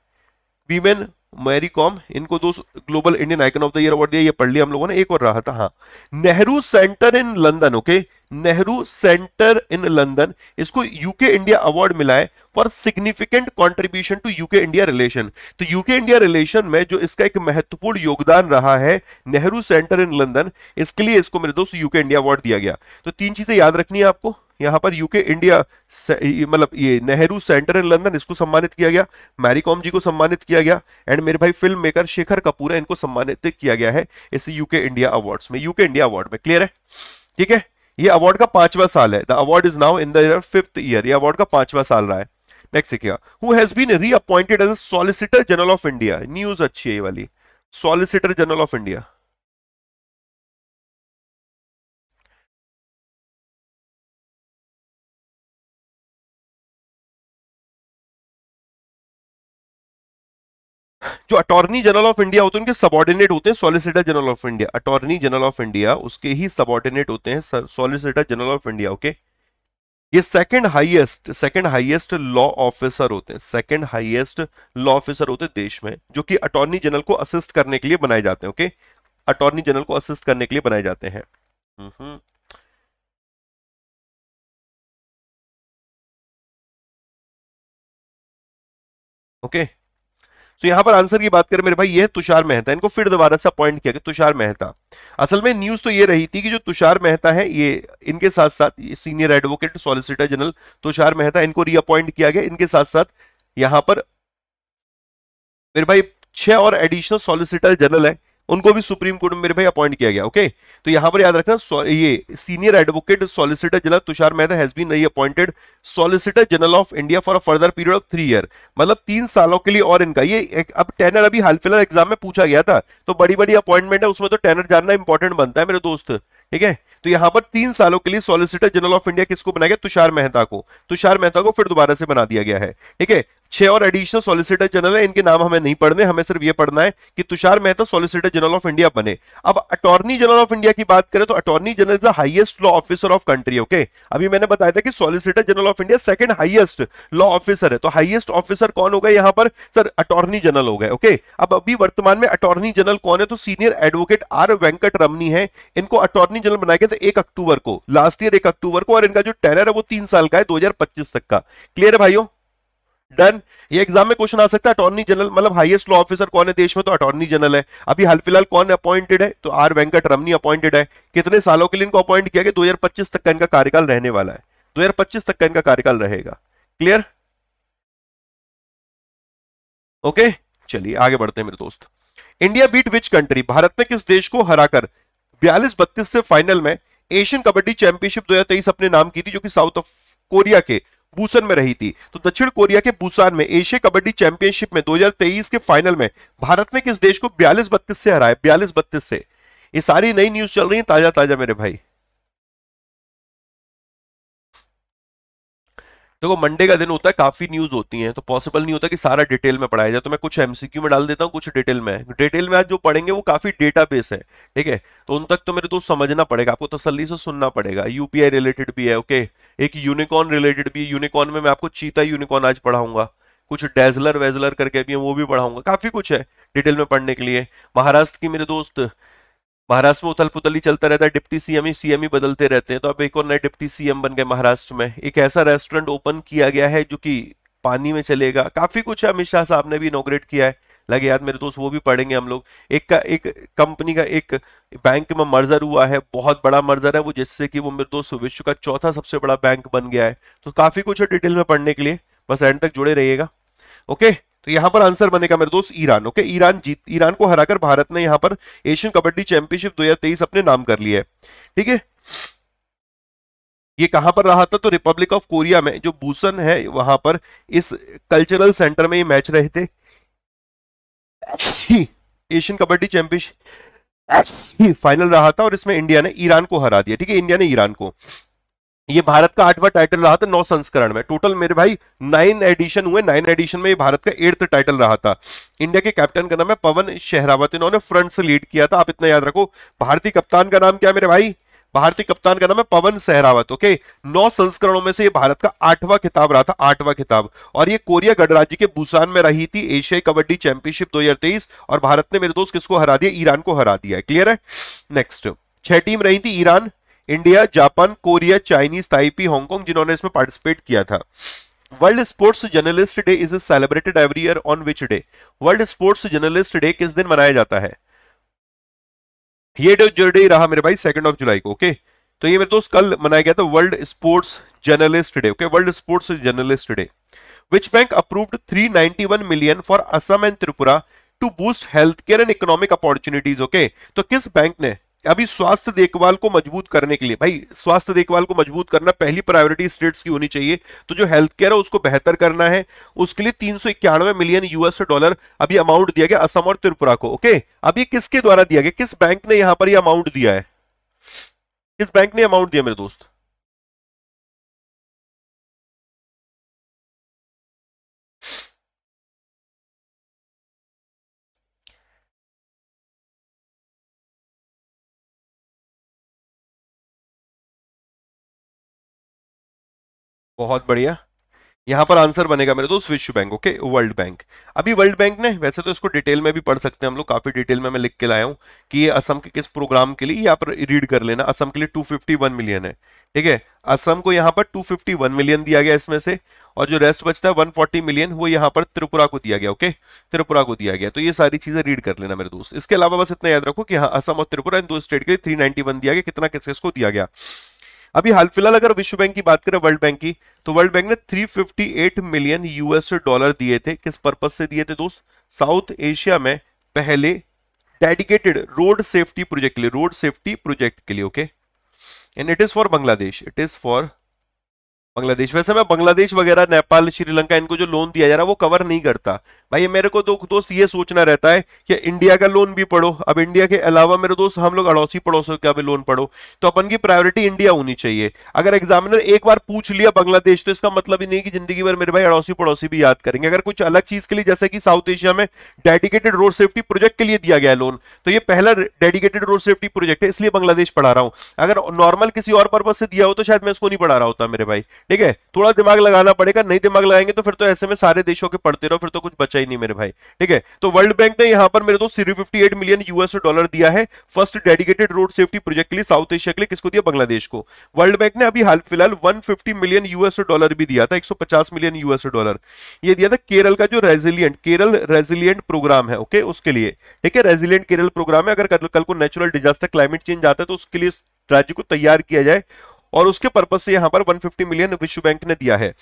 वीमेन मैरी कॉम इनको दो global Indian icon of the year award दिया ये पढ़ लिया हम लोगों ने एक और रहा था हाँ Nehru centre in London okay Nehru centre in London इसको यूके इंडिया अवार्ड मिला है for significant contribution to UK India relation तो यूके इंडिया रिलेशन में जो इसका एक महत्वपूर्ण योगदान रहा है नेहरू सेंटर इन लंदन इसके लिए इसको मेरे दोस्त यूके इंडिया अवार्ड दिया गया तो तीन चीजें याद रखनी है आपको यहां पर यूके इंडिया मतलब ये नेहरू सेंटर इन लंदन इसको सम्मानित किया गया मैरी कॉम जी को सम्मानित किया गया एंड मेरे भाई फिल्म मेकर शेखर कपूर है इनको सम्मानित किया गया है इस यूके इंडिया अवार्ड में यूके इंडिया अवार्ड में क्लियर है ठीक है ये अवार्ड का पांचवा साल है the award is now in the fifth year ये अवार्ड का पांचवा साल रहा है नेक्स्ट क्या who has been reappointed as solicitor general of India news अच्छी है ये वाली सॉलिसिटर जनरल ऑफ इंडिया जो अटॉर्नी जनरल ऑफ इंडिया होते हैं उनके सबॉर्डिनेट होते हैं solicitor general of India attorney general of India उसके ही सबॉर्डिनेट होते हैं solicitor general of India okay ये second highest second highest law officer होते हैं सेकंड हाईएस्ट लॉ ऑफिसर होते हैं देश में जो कि अटॉर्नी जनरल को असिस्ट करने के लिए बनाए जाते हैं ओके अटॉर्नी जनरल को असिस्ट करने के लिए बनाए जाते हैं ओके okay. तो यहां पर आंसर की बात करें मेरे भाई ये तुषार मेहता इनको फिर दोबारा से अपॉइंट किया गया तुषार मेहता असल में न्यूज तो ये रही थी कि जो तुषार मेहता है ये इनके साथ साथ senior advocate solicitor general Tushar Mehta इनको रीअपॉइंट किया गया इनके साथ साथ यहां पर मेरे भाई छह और एडिशनल सॉलिसिटर जनरल है उनको भी सुप्रीम कोर्ट में मेरे भाई अपॉइंट किया गया ओके तो यहां पर याद रखना ये senior advocate solicitor general Tushar Mehta has been नई appointed solicitor general of India for a further period of three year मतलब तीन सालों के लिए और इनका ये एक, अब टेनर अभी हाल फिलहाल एग्जाम में पूछा गया था तो बड़ी बड़ी अपॉइंटमेंट है उसमें तो टेनर जानना इंपॉर्टेंट बनता है मेरे दोस्त ठीक है तो यहां पर तीन सालों के लिए सॉलिसिटर जनरल ऑफ इंडिया किसको बनाया गया तुषार मेहता को तुषार मेहता को फिर दोबारा से बना दिया गया है ठीक है छह और एडिशनल सॉलिसिटर जनरल है इनके नाम हमें नहीं पढ़ने हमें सिर्फ ये पढ़ना है कि Tushar Mehta solicitor general of India बने अब अटॉर्नी जनरल ऑफ इंडिया की बात करें तो attorney general is the highest law officer of country okay अभी मैंने बताया था कि solicitor general of India second highest law officer है तो हाइएस्ट ऑफिसर कौन हो यहां पर सर अटॉर्नी जनरल हो गए ओके अब अभी वर्तमान में अटॉर्नी जनरल कौन है तो senior advocate R Venkataramani है इनको अटॉर्नी जनरल बनाया गया था एक अक्टूबर को लास्ट ईयर एक अक्टूबर को और इनका जो टेनर है वो तीन साल का है दो तक का क्लियर है भाइयों डन ये एग्जाम में क्वेश्चन आ सकता है अटॉर्नी जनरल मतलब हाईएस्ट लॉ ऑफिसर कौन है देश में तो अटॉर्नी जनरल है अभी हाल फिलहाल कौन अपॉइंटेड है तो आर वेंकट रमनी अपॉइंटेड है कितने सालों के लिए इनको अपॉइंट किया गया दो हजार पच्चीस तक का इनका कार्यकाल रहने वाला है दो हजार पच्चीस तक का इनका कार्यकाल रहेगा क्लियर ओके चलिए आगे बढ़ते हैं मेरे दोस्त India beat which country Bharat ने किस देश को हराकर बयालीस बत्तीस से फाइनल में एशियन कबड्डी चैंपियनशिप 2023 अपने नाम की थी जो कि साउथ कोरिया के बुसन में रही थी तो दक्षिण कोरिया के बुसान में एशिया कबड्डी चैंपियनशिप में 2023 के फाइनल में भारत ने किस देश को बयालीस बत्तीस से हराया बयालीस बत्तीस से ये सारी नई न्यूज चल रही है ताजा ताजा मेरे भाई देखो मंडे का दिन होता है काफी न्यूज होती है तो पॉसिबल नहीं होता कि सारा डिटेल में पढ़ाया जाए तो मैं कुछ एमसीक्यू में डाल देता हूँ कुछ डिटेल में डिटेल में आज जो पढ़ेंगे वो काफी डेटा बेस है ठीक है तो उन तक तो मेरे दोस्त समझना पड़ेगा आपको तसली से सुनना पड़ेगा यूपीआई रिलेटेड भी है ओके एक यूनिकॉर्न रिलेटेड भी यूनिकॉर्न में मैं आपको चीता यूनिकॉर्न आज पढ़ाऊंगा कुछ डेजलर वेजलर करके भी है वो भी पढ़ाऊंगा काफी कुछ है डिटेल में पढ़ने के लिए महाराष्ट्र की मेरे दोस्त महाराष्ट्र में उथल पुथल ही चलता रहता है डिप्टी सीएम ही सीएम ही बदलते रहते हैं तो अब एक और नए डिप्टी सीएम बन गए महाराष्ट्र में एक ऐसा रेस्टोरेंट ओपन किया गया है जो कि पानी में चलेगा काफी कुछ है अमित शाह साहब ने भी इनोग्रेट किया है लगे यार मेरे दोस्त वो भी पढ़ेंगे हम लोग एक का एक कंपनी का एक बैंक में मर्जर हुआ है बहुत बड़ा मर्जर है वो जिससे कि वो मेरे दोस्त विश्व का चौथा सबसे बड़ा बैंक बन गया है तो काफी कुछ है डिटेल में पढ़ने के लिए बस एंड तक जुड़े रहिएगा ओके तो यहां पर आंसर बनेगा मेरे दोस्त ईरान ओके ईरान जीत ईरान को हराकर भारत ने यहां पर एशियन कबड्डी चैंपियनशिप 2023 अपने नाम कर लिया है ठीक है ये कहां पर रहा था तो रिपब्लिक ऑफ कोरिया में जो बूसन है वहां पर इस कल्चरल सेंटर में ये मैच रहे थे एशियन कबड्डी चैंपियनशिप फाइनल रहा था और इसमें इंडिया ने ईरान को हरा दिया ठीक है इंडिया ने ईरान को ये भारत का आठवां टाइटल रहा था नौ संस्करण में टोटल मेरे भाई नाइन एडिशन हुए नाइन एडिशन में ये भारत का एट्थ टाइटल रहा था इंडिया के कैप्टन का नाम है पवन शेहरावत इन्होंने फ्रंट से लीड किया था आप इतना याद रखो भारतीय कप्तान का नाम क्या है मेरे भाई भारतीय कप्तान का नाम है पवन सहरावत ओके नौ संस्करणों में से ये भारत का आठवां खिताब रहा था आठवां खिताब और ये कोरिया गणराज्य के बुसान में रही थी एशियाई कबड्डी चैंपियनशिप 2023 और भारत ने मेरे दोस्त किसको हरा दिया ईरान को हरा दिया क्लियर है नेक्स्ट छह टीम रही थी Iran India Japan Korea Chinese Taipei Hong Kong जिन्होंने इसमें पार्टिसिपेट किया था world sports journalist day is celebrated every year on which day world sports journalist day किस दिन मनाया जाता है ये जो डे रहा मेरे भाई सेकंड ऑफ जुलाई को ओके तो ये मेरे दोस्त कल मनाया गया था world sports journalist day okay world sports journalist day which bank approved 391 million for Assam and Tripura to boost health care and economic opportunities okay तो किस बैंक ने अभी स्वास्थ्य देखभाल को मजबूत करने के लिए भाई स्वास्थ्य देखभाल को मजबूत करना पहली प्रायोरिटी स्टेट्स की होनी चाहिए तो जो हेल्थ केयर है उसको बेहतर करना है उसके लिए तीन मिलियन यूएस डॉलर अभी अमाउंट दिया गया असम और त्रिपुरा को ओके अभी किसके द्वारा दिया गया किस बैंक ने यहां पर यह अमाउंट दिया है किस बैंक ने अमाउंट दिया मेरे दोस्त बहुत बढ़िया यहाँ पर आंसर बनेगा मेरे दोस्त विश्व बैंक ओके वर्ल्ड बैंक अभी वर्ल्ड बैंक ने वैसे तो इसको डिटेल में भी पढ़ सकते हैं हम लोग काफी डिटेल में मैं लिख के लाया हूँ कि ये असम के किस प्रोग्राम के लिए यहाँ पर रीड कर लेना असम के लिए 251 मिलियन है ठीक है असम को यहाँ पर 251 मिलियन दिया गया इसमें से और जो रेस्ट बचता है वन मिलियन वो यहाँ पर त्रिपुरा को दिया गया ओके त्रिपुरा को दिया गया तो ये सारी चीजें रीड कर लेना मेरे दोस्त इसके अलावा बस इतना याद रखो कि हाँ असम और त्रिपुरा इन दो स्टेट के लिए थ्री दिया गया कितना किस किस को दिया गया अभी हाल फिलहाल अगर विश्व बैंक की बात करें वर्ल्ड बैंक की तो वर्ल्ड बैंक ने 358 मिलियन यूएस डॉलर दिए थे किस पर्पज से दिए थे दोस्त साउथ एशिया में पहले डेडिकेटेड रोड सेफ्टी प्रोजेक्ट के लिए रोड सेफ्टी प्रोजेक्ट के लिए okay and it is for Bangladesh it is for Bangladesh वैसे मैं बांग्लादेश वगैरह नेपाल श्रीलंका इनको जो लोन दिया जा रहा है वो कवर नहीं करता भाई मेरे को दो, दोस्त ये सोचना रहता है कि इंडिया का लोन भी पढ़ो अब इंडिया के अलावा मेरे दोस्त हम लोग अड़ोसी पड़ोसों का भी लोन पढ़ो तो अपन की प्रायोरिटी इंडिया होनी चाहिए अगर एग्जामिनर एक बार पूछ लिया बांग्लादेश तो इसका मतलब ही नहीं कि जिंदगी भर मेरे भाई अड़ोसी पड़ोसी भी याद करेंगे अगर कुछ अलग चीज के लिए जैसे कि साउथ एशिया में डेडिकेटेड रोड सेफ्टी प्रोजेक्ट के लिए दिया गया लोन तो ये पहला डेडिकेटेड रोड सेफ्टी प्रोजेक्ट है इसलिए बांग्लादेश पढ़ा रहा हूँ अगर नॉर्मल किसी और पर्पज से दिया हो तो शायद मैं इसको नहीं पढ़ा रहा होता मेरे भाई ठीक है थोड़ा दिमाग लगाना पड़ेगा नहीं दिमाग लगाएंगे तो फिर तो ऐसे में सारे देशों के पढ़ते रहो फिर तो कुछ बचा ही नहीं मेरे भाई ठीक है तो वर्ल्ड बैंक ने यहाँ पर मेरे दोस्त fifty eight million US dollar दिया है first dedicated road safety project के लिए साउथ एशिया के लिए किसको दिया बांग्लादेश को वर्ल्ड बैंक ने अभी हाल फिलहाल वन मिलियन यूएस डॉलर भी दिया था एक मिलियन यूएस डॉलर यह दिया था केरल का जो रेजिलियंट केरल रेजिलियंट प्रोग्राम है ओके उसके लिए ठीक है रेजिलियंट केरल प्रोग्राम है अगर कल को नेचुरल डिजास्टर क्लाइमेट चेंज आता है तो उसके लिए राज्य को तैयार किया जाए और उसके पर्पज से यहां पर 150 मिलियन विश्व बैंक ने दिया है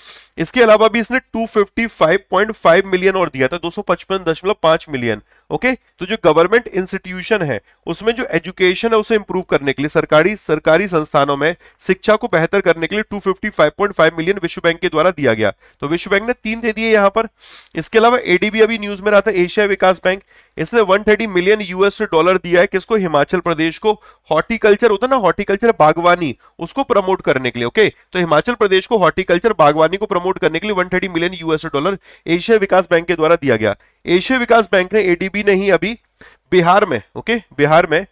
इसके अलावा भी इसने 255.5 मिलियन और दिया था 255.5 मिलियन ओके तो जो गवर्नमेंट इंस्टीट्यूशन है उसमें जो एजुकेशन है उसे इंप्रूव करने के लिए सरकारी सरकारी संस्थानों में शिक्षा को बेहतर करने के लिए 255.5 मिलियन विश्व बैंक के द्वारा दिया गया तो विश्व बैंक ने तीन दे दिए यहां पर इसके अलावा एडीबी अभी न्यूज में रहा था एशिया विकास बैंक इसने 130 मिलियन यूएस डॉलर दिया है किसको हिमाचल प्रदेश को हॉर्टिकल्चर होता है ना हॉर्टिकल्चर बागवानी उसको प्रमोट करने के लिए ओके तो हिमाचल प्रदेश को हॉर्टिकल्चर बागवानी को प्रमोट करने के लिए 130 मिलियन यूएस डॉलर एशिया विकास बैंक के द्वारा दिया गया एशिया विकास बैंक ने एडीबी ने ही अभी बिहार में ओके बिहार में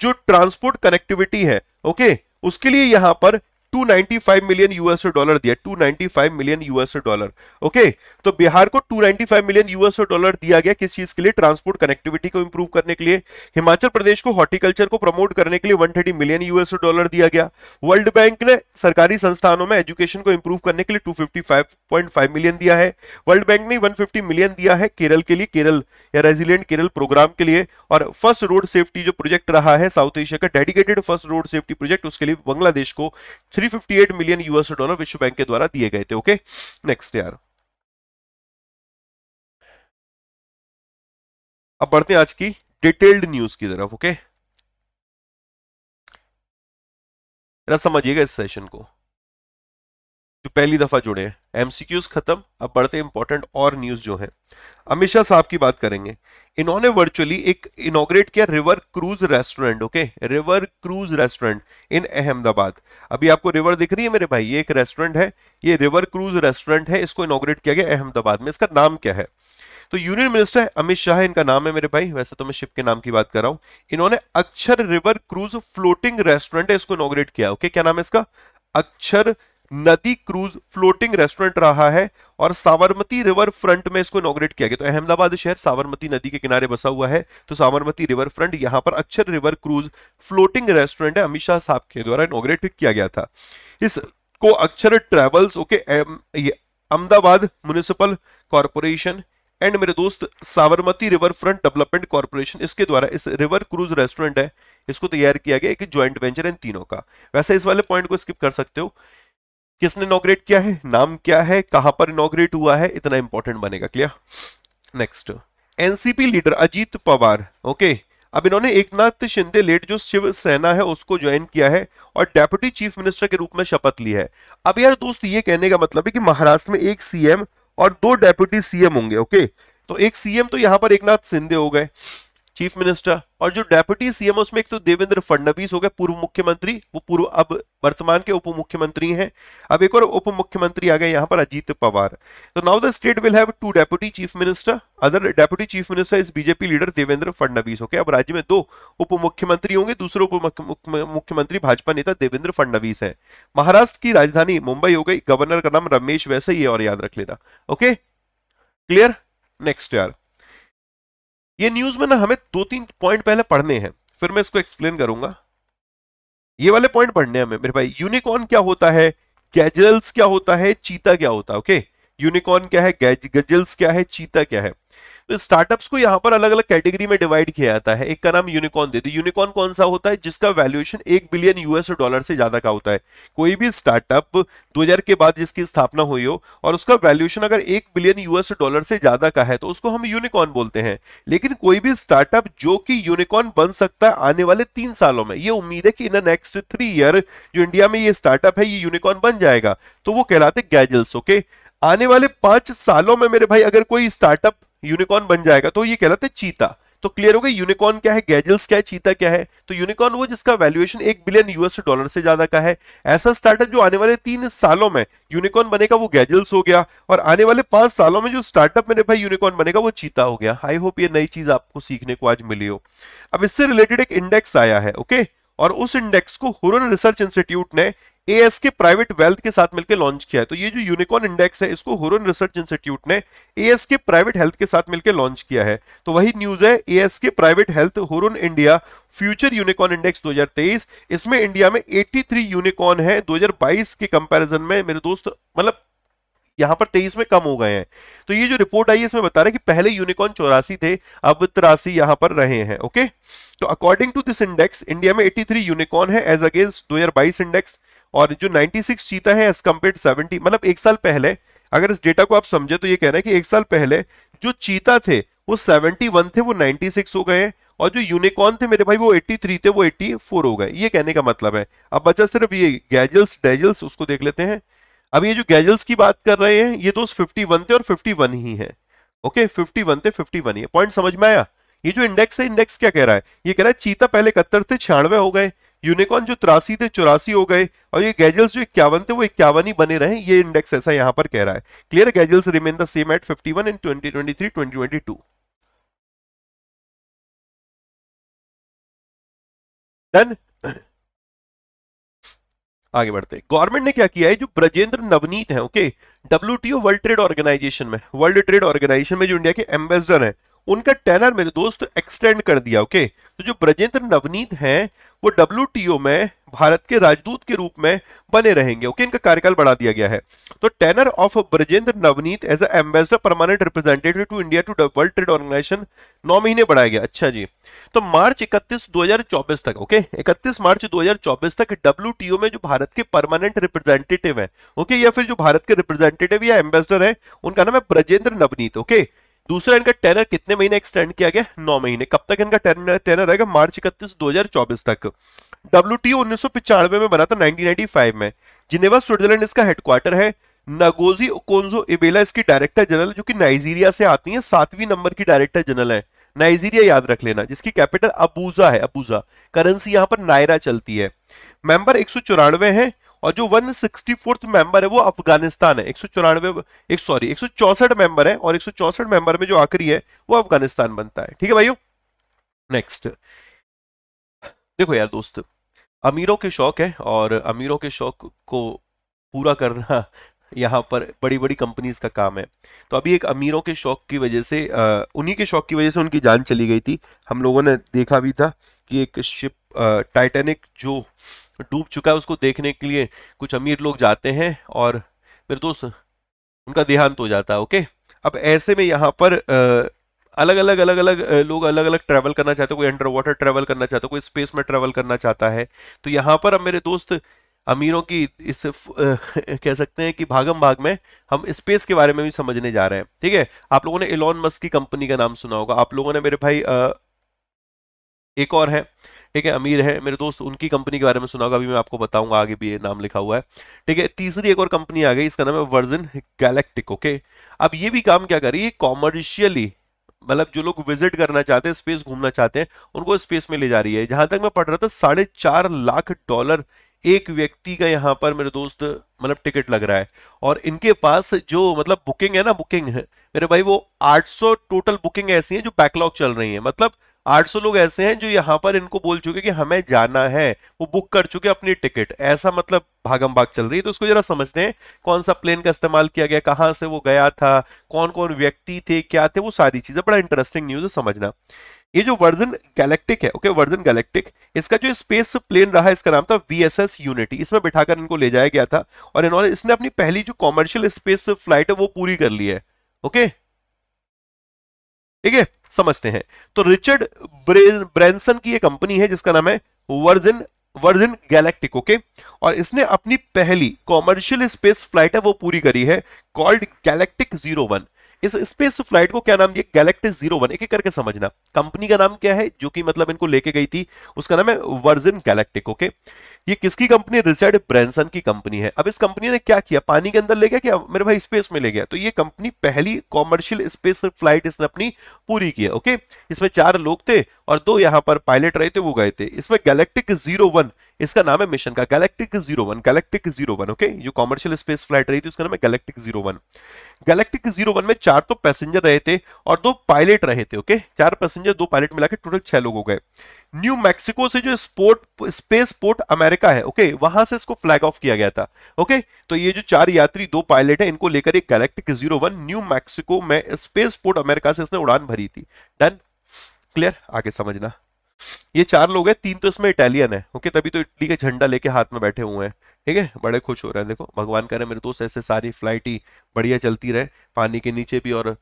जो ट्रांसपोर्ट कनेक्टिविटी है ओके उसके लिए यहां पर 295 मिलियन यूएस डॉलर दिया 295 मिलियन यूएस डॉलर ओके तो बिहार को 295 मिलियन यूएस डॉलर दिया गया किस चीज के लिए ट्रांसपोर्ट कनेक्टिविटी को इंप्रूव करने के लिए हिमाचल प्रदेश को हॉर्टिकल्चर को प्रमोट करने के लिए 130 मिलियन यूएस डॉलर दिया गया वर्ल्ड बैंक ने सरकारी संस्थानों में एजुकेशन को इंप्रूव करने के लिए 255.5 मिलियन दिया है वर्ल्ड बैंक ने 150 मिलियन दिया है केरल के लिए केरल या रेजिलियंट केरल प्रोग्राम के लिए और फर्स्ट रोड सेफ्टी जो प्रोजेक्ट रहा है साउथ एशिया का dedicated first road safety project उसके लिए बांग्लादेश को 358 मिलियन यूएस डॉलर विश्व बैंक के द्वारा दिए गए थे ओके नेक्स्ट यार अब बढ़ते हैं आज की डिटेल्ड न्यूज की तरफ ओके समझिएगा इस सेशन को जो पहली दफा जुड़े हैं एमसीक्यूज खत्म अब बढ़ते इंपॉर्टेंट और न्यूज जो है अमित शाह साहब की बात करेंगे इन्होंने वर्चुअली एक इनोग्रेट किया river cruise restaurant okay river cruise restaurant in Ahmedabad अभी आपको रिवर दिख रही है मेरे भाई ये एक रेस्टोरेंट है ये रिवर क्रूज रेस्टोरेंट है इसको इनोग्रेट किया गया अहमदाबाद में इसका नाम क्या है तो यूनियन मिनिस्टर अमित शाह इनका नाम है मेरे भाई वैसे तो मैं शिप के नाम की बात कर रहा हूं इन्होंने अक्षर रिवर क्रूज फ्लोटिंग रेस्टोरेंट है इसको इनोग्रेट किया ओके क्या नाम है इसका अक्षर नदी क्रूज फ्लोटिंग रेस्टोरेंट रहा है और साबरमती रिवर फ्रंट में इसको इनोग्रेट किया गया तो अहमदाबाद शहर साबरमती नदी के किनारे बसा हुआ है तो साबरमती रिवर फ्रंट यहां पर अक्षर रिवर क्रूज फ्लोटिंग रेस्टोरेंट है अमित शाह साहब के द्वारा इनोग्रेट किया गया था इसको Akshar travels okay Ahmedabad municipal corporation and मेरे दोस्त Sabarmati river front development corporation इसके द्वारा इस रिवर क्रूज रेस्टोरेंट है इसको तैयार किया गया एक ज्वाइंट वेंचर इन तीनों का वैसे इस वाले पॉइंट को स्किप कर सकते हो किसने इनोग्रेट किया है नाम क्या है कहां पर इनोग्रेट हुआ है इतना इंपॉर्टेंट बनेगा clear next NCP leader Ajit Pawar okay अब इन्होंने एक नाथ शिंदे लेट जो शिवसेना है उसको ज्वाइन किया है और डेप्यूटी चीफ मिनिस्टर के रूप में शपथ ली है अब यार दोस्त ये कहने का मतलब है कि महाराष्ट्र में एक सीएम और दो डेप्यूटी सीएम होंगे ओके तो एक सीएम तो यहां पर एक नाथ शिंदे हो गए चीफ मिनिस्टर और जो डेप्यूटी सीएम उसमें एक तो देवेंद्र फडणवीस हो गए पूर्व मुख्यमंत्री वो पूर्व अब वर्तमान के उप मुख्यमंत्री हैं अब एक और उप मुख्यमंत्री आ गए यहां पर अजीत पवार तो now the state will have two deputy chief minister other deputy chief minister is BJP leader Devendra Fadnavis okay अब राज्य में दो उप मुख्यमंत्री होंगे दूसरे उप मुख्यमंत्री भाजपा नेता देवेंद्र फडणवीस है महाराष्ट्र की राजधानी मुंबई हो गई गवर्नर का नाम रमेश वैसे ही और याद रख लेना ओके क्लियर नेक्स्ट यार ये न्यूज में ना हमें दो तीन पॉइंट पहले पढ़ने हैं फिर मैं इसको एक्सप्लेन करूंगा ये वाले पॉइंट पढ़ने हैं हमें मेरे भाई यूनिकॉर्न क्या होता है गैजल्स क्या होता है चीता क्या होता है ओके यूनिकॉर्न क्या है गैज गजल्स क्या है चीता क्या है तो स्टार्टअप्स को यहाँ पर अलग अलग कैटेगरी में डिवाइड किया जाता है एक का नाम यूनिकॉर्न देते यूनिकॉर्न कौन सा होता है जिसका वैल्यूएशन एक बिलियन यूएस डॉलर से ज्यादा का होता है कोई भी स्टार्टअप 2000 के बाद जिसकी स्थापना हुई हो और उसका वैल्यूएशन अगर एक बिलियन यूएस डॉलर से ज्यादा का है तो उसको हम यूनिकॉर्न बोलते हैं लेकिन कोई भी स्टार्टअप जो कि यूनिकॉर्न बन सकता है आने वाले तीन सालों में ये उम्मीद है कि इन नेक्स्ट थ्री ईयर जो इंडिया में ये स्टार्टअप है ये यूनिकॉर्न बन जाएगा तो वो कहलाते गैजल्स ओके आने वाले पांच सालों में मेरे भाई अगर कोई स्टार्टअप यूनिकॉर्न बन जाएगा तो ये कहलाता है चीता तो क्लियर हो गया यूनिकॉर्न क्या है गैजल्स क्या है चीता क्या है तो यूनिकॉर्न वो जिसका वैल्यूएशन एक बिलियन यूएस डॉलर से ज्यादा का है ऐसा स्टार्टअप जो आने वाले तीन सालों में यूनिकॉर्न बनेगा वो गैजल्स हो गया और आने वाले पांच सालों में जो स्टार्टअप मेरे भाई यूनिकॉर्न बनेगा वो चीता हो गया आई होप ये नई चीज आपको सीखने को आज मिली हो अब इससे रिलेटेड एक इंडेक्स आया है ओके और उस इंडेक्स को हुरन रिसर्च इंस्टीट्यूट ने एएस के प्राइवेट वेल्थ के साथ मिलकर लॉन्च किया है तो ये जो यूनिकॉर्न इंडेक्स है इसको हुरन रिसर्च इंस्टीट्यूट ने एएस के प्राइवेट हेल्थ के साथ मिलकर लॉन्च किया है तो वही न्यूज है AS K private health Hurun India future unicorn index 2023 इसमें इंडिया में 83 यूनिकॉर्न है 2022 के कंपेरिजन में मेरे दोस्त मतलब यहां पर तेईस में कम हो गए हैं तो ये जो रिपोर्ट आई है इसमें बता रहे कि पहले यूनिकॉर्न चौरासी थे अब तिरासी यहां पर रहे हैं ओके तो according to this index India में 83 यूनिकॉर्न है एज अगेंस्ट 2022 इंडेक्स और जो 96 चीता है एज कम्पेयर सेवेंटी मतलब एक साल पहले अगर इस डेटा को आप समझे तो ये कह रहे हैं कि एक साल पहले जो चीता थे वो 71 थे वो 96 हो गए और जो यूनिकॉर्न थे मेरे भाई वो 83 थे वो 84 हो गए ये कहने का मतलब है अब बचा सिर्फ ये गैजल्स डेजल्स उसको देख लेते हैं अब ये जो गैजल्स की बात कर रहे हैं ये दोस्त तो वन थे और फिफ्टी ही है ओके 51 थे 51 ही है पॉइंट समझ में आया ये जो इंडेक्स है इंडेक्स क्या कह रहा है ये कह रहा है चीता पहले इकहत्तर थे छियानवे हो गए यूनिकॉर्न जो तिरासी थे चौरासी हो गए और ये गैजल्स जो इक्यावन थे वो इक्यावन ही बने रहे ये इंडेक्स ऐसा यहाँ पर कह रहा है clear gazelles remain the same at fifty one in twenty twenty three twenty twenty two then आगे बढ़ते हैं गवर्नमेंट ने क्या किया है जो ब्रजेंद्र नवनीत है okay W world trade organization में वर्ल्ड ट्रेड ऑर्गेनाइजेशन में जो इंडिया के एम्बेसडर है उनका टेनर मेरे दोस्त एक्सटेंड कर दिया ओके तो जो ब्रजेंद्र नवनीत हैं वो डब्ल्यू में भारत के राजदूत के रूप में बने रहेंगे ओके इनका कार्यकाल बढ़ा दिया गया है तो tenure of Brajendra Navnit as ambassador permanent representative to India to world trade organization नौ महीने बढ़ाया गया अच्छा जी तो मार्च 31 2024 तक ओके 31 मार्च 2024 तक डब्ल्यू में जो भारत के परमानेंट रिप्रेजेंटेटिव है ओके या फिर जो भारत के रिप्रेजेंटेटिव या एम्बेसडर है उनका नाम है ब्रजेंद्र नवनीत ओके दूसरा इनका टेनर कितने महीने एक्सटेंड किया गया नौ महीने कब तक इनका टेनर टेनर रहेगा मार्च इकतीस दो तक डब्ल्यू टी उन्नीस में बना था 1995 में जिनेवा स्विट्जरलैंड इसका हेडक्वार्टर है नगोजी ओकोन्जो इबेला इसकी डायरेक्टर जनरल जो कि नाइजीरिया से आती है सातवीं नंबर की डायरेक्टर जनरल है नाइजीरिया याद रख लेना जिसकी कैपिटल अबूजा है अबूजा करेंसी यहां पर नायरा चलती है मेंबर एक सौ हैं और जो वन सिक्सटी फोर्थ मेंबर है वो अफगानिस्तान है एक सौ चौरानवे एक सॉरी एक सौ चौसठ मेंबर है और एक सौ चौसठ मेंबर में जो आखिरी है वो अफगानिस्तान बनता है ठीक है भाइयों नेक्स्ट देखो यार दोस्त अमीरों के शौक है और अमीरों के शौक को पूरा करना यहाँ पर बड़ी बड़ी कंपनीज का काम है तो अभी एक अमीरों के शौक की वजह से उन्हीं के शौक की वजह से उनकी जान चली गई थी हम लोगों ने देखा भी था कि एक शिप टाइटैनिक जो डूब चुका है उसको देखने के लिए कुछ अमीर लोग जाते हैं और मेरे दोस्त उनका देहांत हो जाता है ओके अब ऐसे में यहाँ पर अलग अलग अलग अलग लोग अलग अलग ट्रैवल करना चाहते हैं कोई अंडर वाटर ट्रैवल करना चाहता है कोई स्पेस में ट्रैवल करना चाहता है तो यहाँ पर अब मेरे दोस्त अमीरों की इस आ, कह सकते हैं कि भागम भाग में हम स्पेस के बारे में भी समझने जा रहे हैं ठीक है आप लोगों ने एलोन मस्क की कंपनी का नाम सुना होगा आप लोगों ने मेरे भाई आ, एक और है ठीक है अमीर है मेरे दोस्त उनकी कंपनी के बारे में सुना अभी मैं आपको बताऊंगा आगे भी ये नाम लिखा हुआ है ठीक है तीसरी एक और कंपनी आ गई इसका नाम है वर्जन गैलेक्टिक ओके अब ये भी काम क्या करिए कॉमर्शियली मतलब जो लोग विजिट करना चाहते हैं स्पेस घूमना चाहते हैं उनको स्पेस में ले जा रही है जहां तक मैं पढ़ रहा था साढ़े चार लाख डॉलर एक व्यक्ति का यहाँ पर मेरे दोस्त मतलब टिकट लग रहा है और इनके पास जो मतलब बुकिंग है ना बुकिंग है मेरे भाई वो 800 टोटल बुकिंग ऐसी हैं जो बैकलॉग चल रही है मतलब 800 लोग ऐसे हैं जो यहाँ पर इनको बोल चुके कि हमें जाना है वो बुक कर चुके अपनी टिकट ऐसा मतलब भागम भाग चल रही है तो उसको जरा समझते हैं कौन सा प्लेन का इस्तेमाल किया गया कहाँ से वो गया था कौन कौन व्यक्ति थे क्या थे वो सारी चीजें बड़ा इंटरेस्टिंग न्यूज है समझना ये जो वर्जन गैलेक्टिक है ओके वर्जन गैलेक्टिक इसका जो स्पेस प्लेन रहा इसका नाम था वी यूनिटी इसमें बिठाकर इनको ले जाया गया था और इन्होंने इसने अपनी पहली जो कॉमर्शियल स्पेस फ्लाइट है वो पूरी कर ली है ओके ठीक है समझते हैं तो रिचर्ड ब्रैनसन की एक कंपनी है जिसका नाम है वर्जिन वर्जिन गैलेक्टिक ओके और इसने अपनी पहली कॉमर्शियल स्पेस फ्लाइट है वो पूरी करी है कॉल्ड गैलेक्टिक जीरो वन इस स्पेस फ्लाइट को क्या नाम दिया गैलेक्टिस जीरो वन एक एक करके समझना कंपनी का नाम क्या है जो कि मतलब इनको लेके गई थी उसका नाम है वर्जिन गैलेक्टिक ओके ये किसकी कंपनी रिचर्ड ब्रेंसन की कंपनी है अब इस कंपनी ने क्या किया पानी के अंदर ले गया क्या मेरे भाई स्पेस में ले गया तो ये कंपनी पहली कॉमर्शियल स्पेस फ्लाइट इसने अपनी पूरी की है ओके इसमें चार लोग थे और दो यहां पर पायलट रहे थे वो गए थे इसमें गैलेक्टिक जीरो इसका नाम है मिशन का Galactic zero one Galactic zero one okay जो कॉमर्शियल स्पेस फ्लाइट रही थी उसका नाम है Galactic zero one Galactic zero one में चार तो पैसेंजर रहे थे और दो पायलट रहे थे ओके okay? चार पैसेंजर दो पायलट मिला के टोटल छह लोग हो गए न्यू मैक्सिको से जो स्पोर्ट स्पेस पोर्ट अमेरिका है ओके okay? वहां से इसको फ्लैग ऑफ किया गया था ओके okay? तो ये जो चार यात्री दो पायलट है इनको लेकर एक Galactic zero one New Mexico में स्पेस पोर्ट अमेरिका से इसने उड़ान भरी थी डन क्लियर आगे समझना ये चार लोग हैं तीन तो इसमें इटालियन है ओके तभी तो इटली का झंडा लेके हाथ में बैठे हुए हैं ठीक है बड़े खुश हो रहे हैं देखो भगवान कह हैं मेरे दोस्त ऐसे सारी फ्लाइट ही बढ़िया चलती रहे पानी के नीचे भी और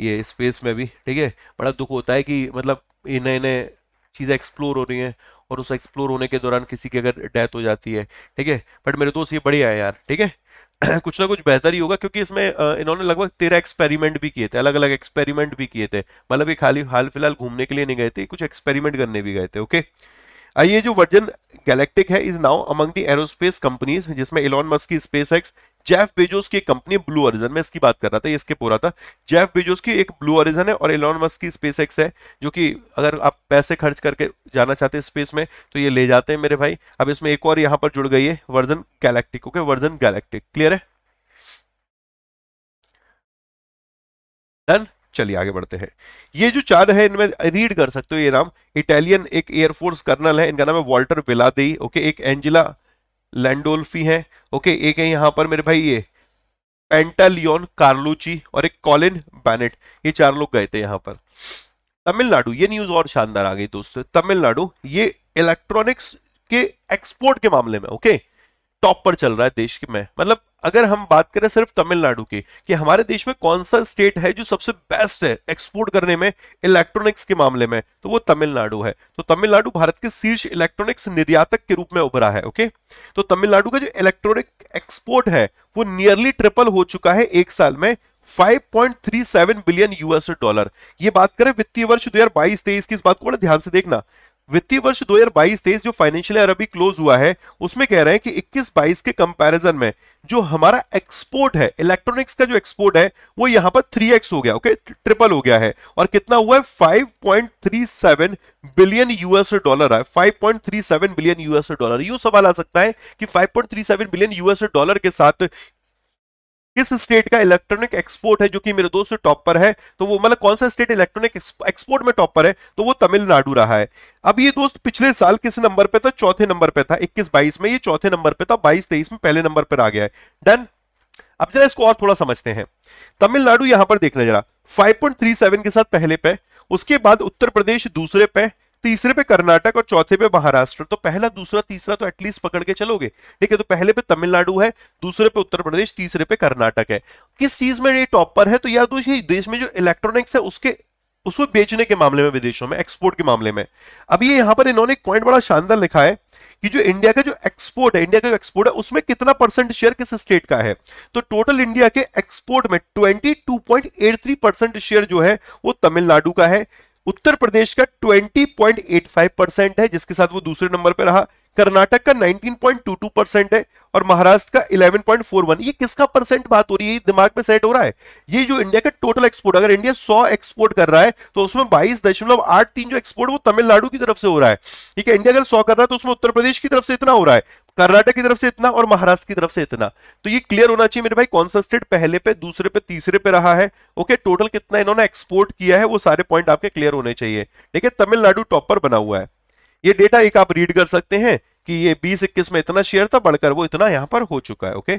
ये स्पेस में भी ठीक है बड़ा दुख होता है कि मतलब ये नए नए चीज़ें एक्सप्लोर हो रही हैं और उस एक्सप्लोर होने के दौरान किसी की अगर डेथ हो जाती है ठीक है बट मेरे दोस्त ये बढ़िया है यार ठीक है कुछ ना कुछ बेहतर ही होगा क्योंकि इसमें इन्होंने लगभग तेरह एक्सपेरिमेंट भी किए थे अलग अलग एक्सपेरिमेंट भी किए थे मतलब ये खाली हाल फिलहाल घूमने के लिए नहीं गए थे कुछ एक्सपेरिमेंट करने भी गए थे ओके आइए जो वर्जन गैलेक्टिक है is now among the aerospace companies जिसमें इलॉन मस्क की स्पेस एक्स जेफ बेजोस की कंपनी ब्लू ऑरिजन में इसकी बात कर रहा था ये इसके पूरा था जेफ बेजोस की एक ब्लू ऑरिजन है और एलॉन मस्क की स्पेस एक्स है जो कि अगर आप पैसे खर्च करके जाना चाहते हैं स्पेस में तो ये ले जाते हैं मेरे भाई अब इसमें एक और यहां पर जुड़ गई है Virgin Galactic okay Virgin Galactic clear है डन चलिए आगे बढ़ते हैं ये जो चार है इनमें रीड कर सकते हो ये नाम इटालियन एक एयरफोर्स कर्नल है इनका नाम है वॉल्टर विलादी ओके एक एंजिला लैंडोल्फी हैं ओके एक है यहां पर मेरे भाई ये पेंटालियोन कार्लुची और एक कॉलिन बैनेट ये चार लोग गए थे यहां पर तमिलनाडु ये न्यूज और शानदार आ गई दोस्तों तमिलनाडु ये इलेक्ट्रॉनिक्स के एक्सपोर्ट के मामले में ओके टॉप पर चल रहा है देश के में मतलब अगर हम बात करें सिर्फ तमिलनाडु की कि हमारे देश में कौन सा स्टेट है जो सबसे बेस्ट है एक्सपोर्ट करने में इलेक्ट्रॉनिक्स के मामले में तो वो तमिलनाडु है तो तमिलनाडु भारत के शीर्ष इलेक्ट्रॉनिक्स निर्यातक के रूप में उभरा है ओके तो तमिलनाडु का जो इलेक्ट्रॉनिक एक्सपोर्ट है वो नियरली ट्रिपल हो चुका है एक साल में 5.37 बिलियन यूएस डॉलर ये बात करें वित्तीय वर्ष 2022-23 की इस बात को बड़ा ध्यान से देखना वित्तीय वर्ष 2022 तेईस जो फाइनेंशियल ईयर अभी क्लोज हुआ है उसमें कह रहे हैं कि 21-22 के कंपैरिजन में जो हमारा एक्सपोर्ट है इलेक्ट्रॉनिक्स का जो एक्सपोर्ट है वो यहां पर 3x हो गया ओके ट्रिपल हो गया है और कितना हुआ है 5.37 बिलियन यूएस डॉलर है 5.37 बिलियन यूएस डॉलर यू सवाल आ सकता है कि 5.37 बिलियन यूएस डॉलर के साथ किस स्टेट का इलेक्ट्रॉनिक एक्सपोर्ट है जो कि मेरे दोस्त टॉप पर है तो वो मतलब कौन सा स्टेट इलेक्ट्रॉनिक एक्सपोर्ट में टॉप पर है तो वो तमिलनाडु रहा है अब ये दोस्त पिछले साल किस नंबर पे था चौथे नंबर पे था 21 22 में ये चौथे नंबर पे था 22 23 में पहले नंबर पर आ गया है डन अब जरा इसको और थोड़ा समझते हैं तमिलनाडु यहां पर देखना जरा फाइव के साथ पहले पे उसके बाद उत्तर प्रदेश दूसरे पे तीसरे पे कर्नाटक और चौथे पे महाराष्ट्र तो पहला दूसरा तीसरा तो एटलीस्ट पकड़ के चलोगे ठीक है तो पहले पे तमिलनाडु है दूसरे पे उत्तर प्रदेश तीसरे पे कर्नाटक है किस चीज में ये टॉप पर है तो या तो ये देश में जो इलेक्ट्रॉनिक्स है उसके उसको बेचने के मामले में विदेशों में एक्सपोर्ट के मामले में अब ये यहां पर इन्होंने एक पॉइंट बड़ा शानदार लिखा है कि जो इंडिया का जो एक्सपोर्ट है इंडिया का जो एक्सपोर्ट है उसमें कितना परसेंट शेयर किस स्टेट का है तो टोटल इंडिया के एक्सपोर्ट में 22.83 परसेंट शेयर जो है वो तमिलनाडु का है उत्तर प्रदेश का 20.85 परसेंट है जिसके साथ वो दूसरे नंबर पर रहा कर्नाटक का 19.22 परसेंट है और महाराष्ट्र का 11.41 ये किसका परसेंट बात हो रही है दिमाग में सेट हो रहा है ये जो इंडिया का टोटल एक्सपोर्ट अगर इंडिया 100 एक्सपोर्ट कर रहा है तो उसमें बाईस दशमलव आठ तीन जो एक्सपोर्ट वो तमिलनाडु की तरफ से हो रहा है ठीक है इंडिया अगर सौ कर रहा है तो उसमें उत्तर प्रदेश की तरफ से इतना हो रहा है कर्नाटक की तरफ से इतना और महाराष्ट्र की तरफ से इतना तो ये क्लियर होना चाहिए मेरे भाई कौन सा स्टेट पहले पे दूसरे पे तीसरे पे रहा है ओके टोटल कितना इन्होंने एक्सपोर्ट किया है वो सारे पॉइंट आपके क्लियर होने चाहिए ठीक है तमिलनाडु टॉप पर बना हुआ है ये डेटा एक आप रीड कर सकते हैं कि ये बीस इक्कीस में इतना शेयर था बढ़कर वो इतना यहां पर हो चुका है ओके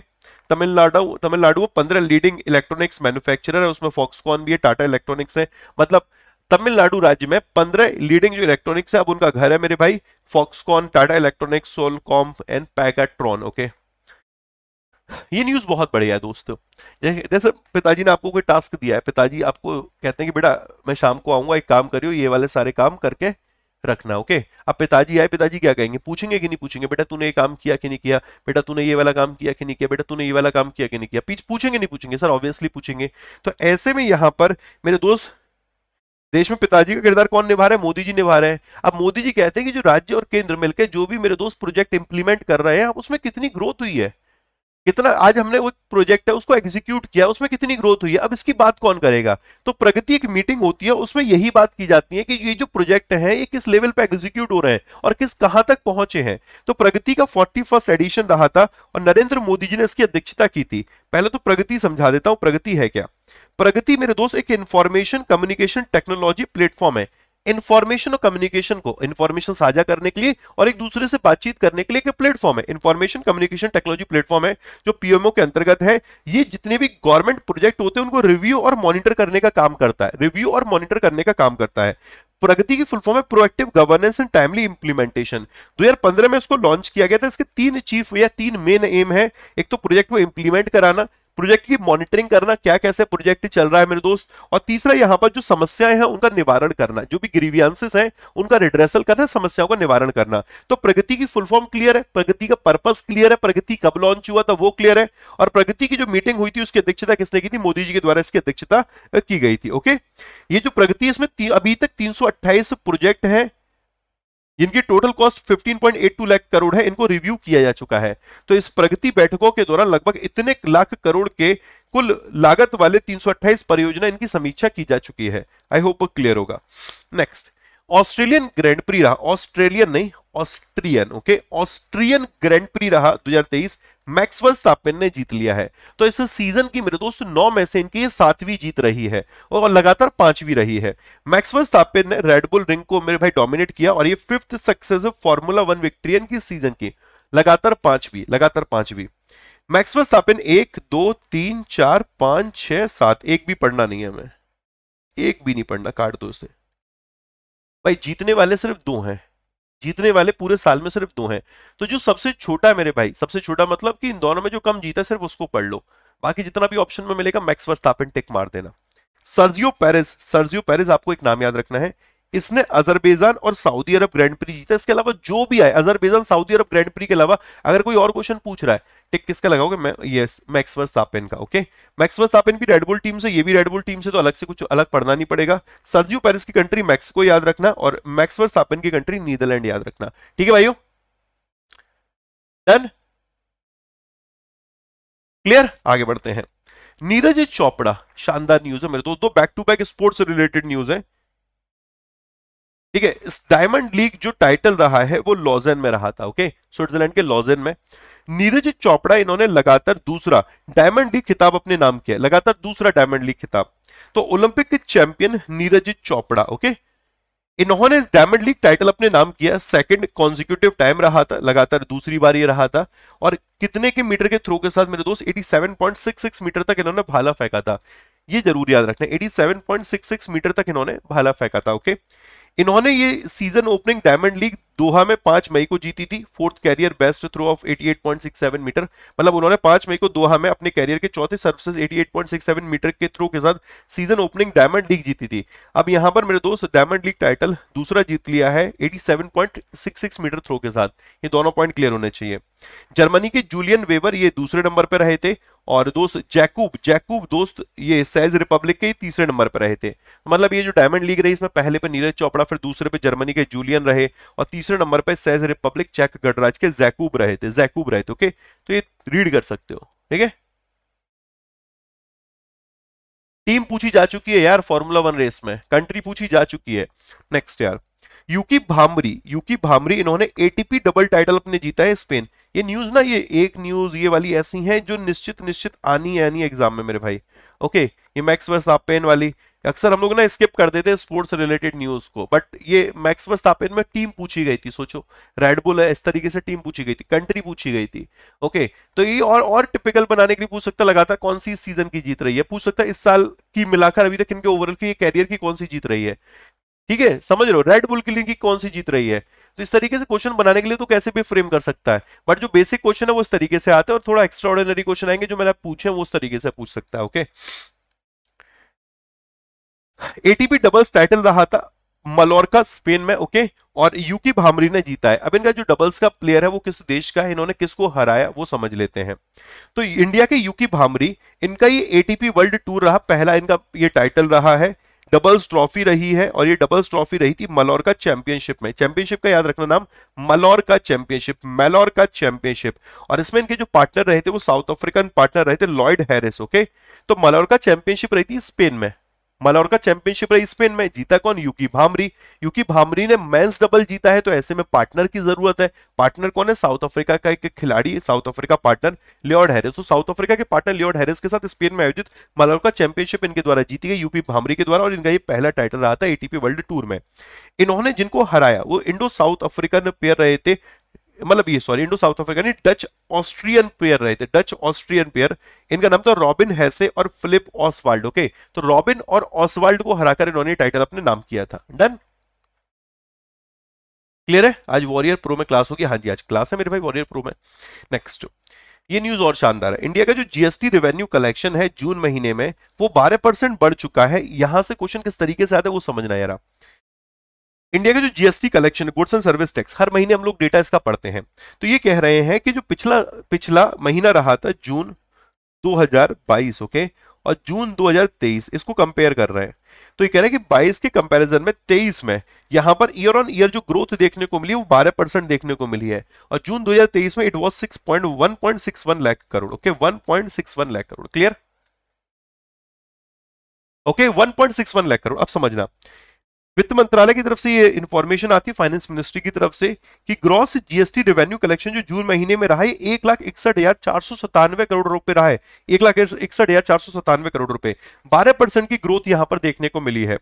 तमिलनाडु तमिलनाडु में पंद्रह लीडिंग इलेक्ट्रॉनिक्स मैन्युफैक्चरर है उसमें फॉक्सकॉन भी है टाटा इलेक्ट्रॉनिक्स है मतलब तमिलनाडु राज्य में पंद्रह लीडिंग जो इलेक्ट्रॉनिक्स है अब उनका घर है मेरे भाई Foxconn Tata electronics Salcomp and Pegatron okay ये न्यूज बहुत बढ़िया है दोस्तों जैसे पिताजी ने आपको कोई टास्क दिया है पिताजी आपको कहते हैं कि बेटा मैं शाम को आऊंगा एक काम करियो ये वाले सारे काम करके रखना ओके अब पिताजी आए पिताजी क्या कहेंगे पूछेंगे कि नहीं पूछेंगे बेटा तूने ये काम किया कि नहीं किया बेटा तूने ये वाला काम किया कि नहीं किया बेटा तूने ये वाला काम किया कि नहीं किया पीछे पूछेंगे नहीं पूछेंगे सर ऑब्वियसली पूछेंगे तो ऐसे में यहाँ पर मेरे दोस्त देश में पिताजी का किरदार कौन निभा रहे हैं मोदी जी निभा रहे हैं अब मोदी जी कहते हैं कि जो राज्य और केंद्र मिलकर जो भी मेरे दोस्त प्रोजेक्ट इंप्लीमेंट कर रहे हैं उसमें कितनी ग्रोथ हुई है कितना आज हमने वो प्रोजेक्ट है उसको एग्जीक्यूट किया उसमें कितनी ग्रोथ हुई है अब इसकी बात कौन करेगा तो प्रगति एक मीटिंग होती है उसमें यही बात की जाती है कि ये जो प्रोजेक्ट है ये किस लेवल पे एग्जीक्यूट हो रहे हैं और किस कहां तक पहुंचे हैं तो प्रगति का फोर्टी फर्स्ट एडिशन रहा था और नरेंद्र मोदी जी ने इसकी अध्यक्षता की थी पहले तो प्रगति समझा देता हूं प्रगति है क्या प्रगति मेरे दोस्त एक इंफॉर्मेशन कम्युनिकेशन टेक्नोलॉजी प्लेटफॉर्म है इन्फॉर्मेशन और कम्युनिकेशन को इन्फॉर्मेशन साझा करने के लिए और एक दूसरे से बातचीत करने के लिए एक प्लेटफॉर्म है इन्फॉर्मेशन कम्युनिकेशन टेक्नोलॉजी प्लेटफॉर्म है जो पीएमओ के अंतर्गत है ये जितने भी गवर्नमेंट प्रोजेक्ट होते हैं उनको रिव्यू और मॉनिटर करने का काम करता है रिव्यू और मॉनिटर करने का काम करता है प्रगति की फुल फॉर्म है proactive governance and timely implementation 2015 में इसको लॉन्च किया गया था इसके तीन चीफ या तीन मेन एम है एक तो प्रोजेक्ट को इंप्लीमेंट कराना प्रोजेक्ट की मॉनिटरिंग करना क्या कैसे प्रोजेक्ट चल रहा है मेरे दोस्त और तीसरा यहाँ पर जो समस्याएं हैं उनका निवारण करना जो भी ग्रीवियांसेस हैं उनका रिड्रेसल करना समस्याओं का निवारण करना तो प्रगति की फुल फॉर्म क्लियर है प्रगति का पर्पज क्लियर है प्रगति कब लॉन्च हुआ था वो क्लियर है और प्रगति की जो मीटिंग हुई थी उसकी अध्यक्षता किसने की थी मोदी जी के द्वारा इसकी अध्यक्षता की गई थी ओके ये जो प्रगति इसमें अभी तक तीन प्रोजेक्ट है इनकी टोटल कॉस्ट 15.82 लाख करोड़ है इनको रिव्यू किया जा चुका है तो इस प्रगति बैठकों के दौरान लगभग इतने लाख करोड़ के कुल लागत वाले 328 परियोजना इनकी समीक्षा की जा चुकी है आई होप क्लियर होगा नेक्स्ट ऑस्ट्रेलियन ग्रैंड प्री रहा ऑस्ट्रेलियन नहीं Austrian okay Austrian grand prix रहा 2023 मैक्सवेल स्टापेन ने जीत लिया है तो इस सीजन की मेरे दोस्त नौ में से इनकी सातवीं जीत रही है और लगातार पांचवी रही है मैक्सवेल स्टापेन ने रेडबुल रिंग को मेरे भाई डोमिनेट किया और ये fifth successive formula one victory in की सीजन की लगातार पांचवी लगातार पांचवी मैक्सवेल स्टापेन एक दो तीन चार पांच छह सात एक भी पढ़ना नहीं है हमें एक भी नहीं पढ़ना काट दो उसे भाई जीतने वाले सिर्फ दो हैं जीतने वाले पूरे साल में सिर्फ दो हैं तो जो सबसे छोटा है मेरे भाई सबसे छोटा मतलब कि इन दोनों में जो कम जीता है सिर्फ उसको पढ़ लो बाकी जितना भी ऑप्शन में मिलेगा मैक्स वर्स्तापन टिक मार देना सर्जियो पेरिस सर्जियो पेरिस आपको एक नाम याद रखना है इसने अजरबेजान और सऊदी अरब ग्रैंड प्री जीता इसके अलावा जो भी आए Azerbaijan Saudi Arabia grand prix के अलावा अगर कोई और क्वेश्चन पूछ रहा है टिक किसका लगाओगे मैं यस मैक्स वर्सापेन का ओके मैक्स वर्सापेन भी रेडबुल टीम से ये भी रेडबुल टीम से तो अलग से कुछ अलग पढ़ना नहीं पड़ेगा सर्जियो पेरिस की कंट्री मैक्सिको याद रखना और मैक्स वर्सापेन की कंट्री नीदरलैंड याद रखना ठीक है भाइयों डन क्लियर आगे बढ़ते हैं नीरज चोपड़ा शानदार न्यूज है मेरे तो दो back to back sports related news है ठीक है डायमंड लीग जो टाइटल रहा है वो लॉजेन में रहा था ओके स्विट्जरलैंड के लॉजेन में नीरज चोपड़ा इन्होंने लगातार दूसरा डायमंड लीग खिताब अपने नाम किया लगातार दूसरा डायमंड लीग खिताब तो ओलंपिक के चैंपियन नीरज चोपड़ा ओके इन्होंने डायमंड लीग टाइटल अपने नाम किया सेकंड कॉन्जिक्यूटिव टाइम रहा था लगातार दूसरी बार ये रहा था और कितने के मीटर के थ्रो के साथ मेरे दोस्त 87.66 मीटर तक इन्होंने भाला फेंका था ये जरूर याद रखना 87.66 मीटर तक इन्होंने भाला फेंका था ओके इन्होंने ये season opening diamond league Doha में पांच मई को जीती थी fourth career best throw of 88.67 meter मतलब उन्होंने पांच मई को दोहा में अपने कैरियर के चौथे सर्विसेज 88.67 मीटर के थ्रो के साथ सीजन ओपनिंग डायमंड लीग जीती थी अब यहां पर मेरे दोस्त डायमंड लीग टाइटल दूसरा जीत लिया है 87.66 मीटर थ्रो के साथ ये दोनों पॉइंट क्लियर होने चाहिए जर्मनी के जूलियन वेवर ये दूसरे नंबर पर रहे थे और दोस्त जैकूब जैकूब दोस्त ये सैज रिपब्लिक के तीसरे नंबर पर रहे थे मतलब ये जो डायमंड लीग रही इसमें पहले पर नीरज चोपड़ा फिर दूसरे पे जर्मनी के जूलियन रहे और तीसरे तीसरे नंबर पे सेज रिपब्लिक चेक गणराज के जैकूब रहे थे जैकूब रहे थे ओके तो ये रीड कर सकते हो ठीक है टीम पूछी जा चुकी है यार फॉर्मूला वन रेस में कंट्री पूछी जा चुकी है नेक्स्ट यार यूकी भामरी यूकी भामरी इन्होंने एटीपी डबल टाइटल अपने जीता है स्पेन ये न्यूज ना ये एक न्यूज ये वाली ऐसी है जो निश्चित निश्चित आनी है आनी एग्जाम में मेरे भाई ओके ये मैक्स वर्स आप वाली अक्सर हम लोग ना स्किप कर देते हैं स्पोर्ट्स रिलेटेड न्यूज को बट ये मैक्स स्थापित में टीम पूछी गई थी सोचो रेडबुल है इस तरीके से टीम पूछी गई थी कंट्री पूछी गई थी ओके तो ये और और टिपिकल बनाने के लिए पूछ सकता लगातार कौन सी सीजन की जीत रही है पूछ सकता इस साल की मिलाकर अभी तक इनके ओवरऑल की कैरियर की कौन सी जीत रही है ठीक है समझ लो रेड बुल की कौन सी जीत रही है तो इस तरीके से क्वेश्चन बनाने के लिए तो कैसे भी फ्रेम कर सकता है बट जो बेसिक क्वेश्चन है वो इस तरीके से आते हैं और थोड़ा एक्स्ट्रा क्वेश्चन आएंगे जो मैंने पूछे वो उस तरीके से पूछ सकता है ओके एटीपी डबल्स टाइटल रहा था मलोरका स्पेन में ओके और यूकी भामरी ने जीता है अब इनका जो डबल्स का प्लेयर है वो किस देश का है इन्होंने किसको हराया वो समझ लेते हैं तो इंडिया के यूकी भामरी इनका ये एटीपी वर्ल्ड टूर रहा पहला इनका ये टाइटल रहा है डबल्स ट्रॉफी रही है और ये डबल्स ट्रॉफी रही थी मलोरका चैंपियनशिप में चैंपियनशिप का याद रखना नाम मलोरका चैंपियनशिप मेलोरका चैंपियनशिप और इसमें इनके जो पार्टनर रहे थे वो साउथ अफ्रीकन पार्टनर रहे थे लॉयड हैरिस ओके तो मलोरका चैंपियनशिप रही थी स्पेन में का चैंपियनशिप रही स्पेन में जीता कौन यूकी भामरी यूकी भामरी ने मेंस डबल जीता है तो ऐसे में पार्टनर की जरूरत है पार्टनर कौन है साउथ अफ्रीका का एक खिलाड़ी South Africa partner Lloyd Harris तो साउथ अफ्रीका के पार्टनर लियोड हैरिस के साथ स्पेन में आयोजित मलार्का चैंपियनशिप इनके द्वारा जीती गई यूपी भामरी के द्वारा और इनका ये पहला टाइटल रहा था एटीपी वर्ल्ड टूर में इन्होंने जिनको हराया वो इंडो साउथ अफ्रीकन पेयर रहे थे मतलब ये सॉरी इंडो साउथ अफ्रीका नहीं डच ऑस्ट्रियन प्लेयर रहे थे डच ऑस्ट्रियन प्लेयर इनका नाम था रॉबिन हैसे और फिलिप ऑसवाल्ड ओके तो रॉबिन और ऑसवाल्ड को हराकर इन्होंने टाइटल अपने नाम किया था डन क्लियर है आज वॉरियर प्रो में क्लास होगी हाँ जी आज क्लास है मेरे भाई वॉरियर प्रो में नेक्स्ट ये न्यूज और शानदार है इंडिया का जो जीएसटी रेवेन्यू कलेक्शन है जून महीने में वो 12 परसेंट बढ़ चुका है यहां से क्वेश्चन किस तरीके से आता है वो समझना यार आप इंडिया के जो GST collection goods and service tax हर महीने हम लोग डेटा इसका पढ़ते हैं तो ये कह रहे हैं कि जो पिछला पिछला महीना रहा था जून 2022 ओके और जून 2023 इसको कंपेयर कर रहे हैं तो ये कह रहे हैं कि 22 के कंपैरिजन में 23 में यहां पर ईयर ऑन ईयर जो ग्रोथ देखने को मिली वो 12 परसेंट देखने को मिली है और जून 2023 में it was six point lakh crore okay one lakh crore clear okay one lakh crore अब समझना वित्त मंत्रालय की तरफ से ये इन्फॉर्मेशन आती है फाइनेंस मिनिस्ट्री की तरफ से कि ग्रॉस जीएसटी रेवेन्यू कलेक्शन जो जून महीने में रहा है एक लाख इकसठ हजार चार सौ सतानवे करोड़ रुपए रहा है एक लाख इकसठ हजार चार सौ सतानवे करोड़ रुपए बारह परसेंट की ग्रोथ यहां पर देखने को मिली है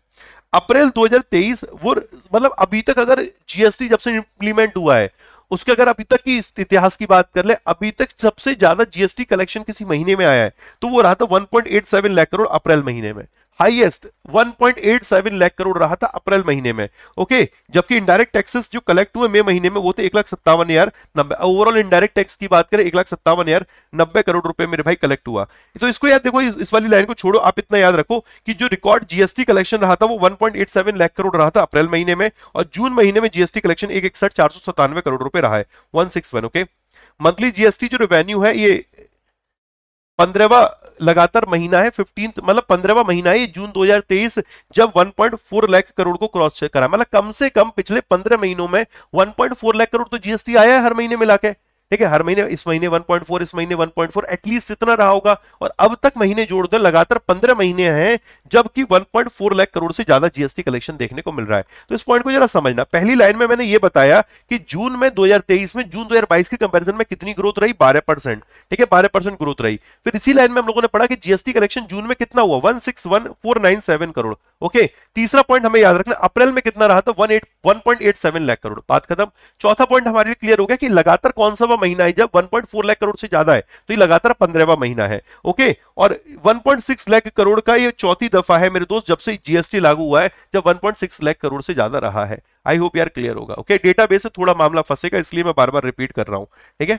अप्रैल तेईस वो मतलब अभी तक अगर जीएसटी जब से इंप्लीमेंट हुआ है उसके अगर अभी तक की इतिहास की बात कर ले अभी तक सबसे ज्यादा जीएसटी कलेक्शन किसी महीने में आया है तो वो रहा था सेवन लाख करोड़ अप्रैल महीने में हाईएस्ट 1.87 लाख करोड़ रहा था अप्रैल महीने में ओके जबकि इनडायरेक्ट टैक्सेस जो कलेक्ट हुए मई महीने में वो थे एक लाख सत्तावन हजार नब्बे ओवरऑल इनडायरेक्ट टैक्स की बात करें एक लाख सत्तावन हजार नब्बे करोड़ रुपए मेरे भाई कलेक्ट हुआ तो इसको याद देखो इस, वाली लाइन को छोड़ो आप इतना याद रखो कि जो रिकॉर्ड जीएसटी कलेक्शन रहा था वो 1.87 लाख करोड़ रहा था अप्रैल महीने में और जून महीने में जीएसटी कलेक्शन एक इकसठ चार सौ सतानवे करोड़ रुपए रहा है one six one okay monthly GST जो रेवेन्यू है ये पंद्रहवा लगातार महीना है फिफ्टीन मतलब पंद्रहवा महीना है जून 2023 जब 1.4 लाख करोड़ को क्रॉस चेक करा मतलब कम से कम पिछले पंद्रह महीनों में 1.4 लाख करोड़ तो जीएसटी आया है हर महीने मिला के ठीक है हर महीने इस महीने 1.4 इस महीने 1.4 पॉइंट एटलीस्ट इतना रहा होगा और अब तक महीने जोड़ दो लगातार 15 महीने हैं जबकि 1.4 लाख करोड़ से ज्यादा जीएसटी कलेक्शन देखने को मिल रहा है तो इस पॉइंट को जरा समझना पहली लाइन में मैंने ये बताया कि जून में दो में जून दो के कंपेरिजन में कितनी ग्रोथ रही बारह ठीक है बारह ग्रोथ रही फिर इसी लाइन में हम लोगों ने पढ़ा कि जीएसटी कलेक्शन जून में कितना हुआ वन करोड़ ओके तीसरा पॉइंट हमें याद रखना अप्रैल में कितना रहा था वन लाख करोड़ बात खत्म चौथा पॉइंट हमारे लिए क्लियर हो गया कि लगातार कौन सा महीना है जब 1.4 लाख करोड़ से ज्यादा है तो ये लगातार पंद्रहवा महीना है ओके और 1.6 लाख करोड़ का ये चौथी दफा है मेरे दोस्त जब से जीएसटी लागू हुआ है जब 1.6 लाख करोड़ से ज्यादा रहा है आई होप यार क्लियर होगा ओके डेटा से थोड़ा मामला फंसेगा इसलिए मैं बार बार रिपीट कर रहा हूँ ठीक है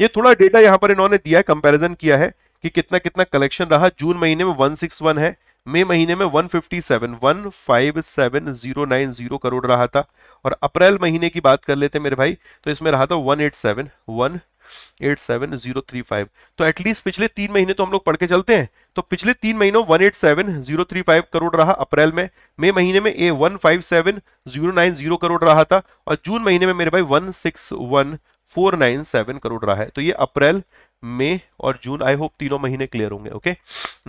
ये थोड़ा डेटा यहाँ पर इन्होंने दिया है कंपेरिजन किया है कि कितना कितना कलेक्शन रहा जून महीने में वन है मई महीने में 157 157090 करोड़ रहा था और अप्रैल महीने की बात कर लेते मेरे भाई तो इसमें रहा था 187 187,035 तो एटलीस्ट पिछले तीन महीने तो हम लोग पढ़ के चलते हैं तो पिछले तीन महीनों 187,035 करोड़ रहा अप्रैल में मई महीने में ए 157,090 करोड़ रहा था और जून महीने में मेरे भाई सेवन करोड़ रहा है तो ये अप्रैल मई और जून आई होप तीनों महीने क्लियर होंगे ओके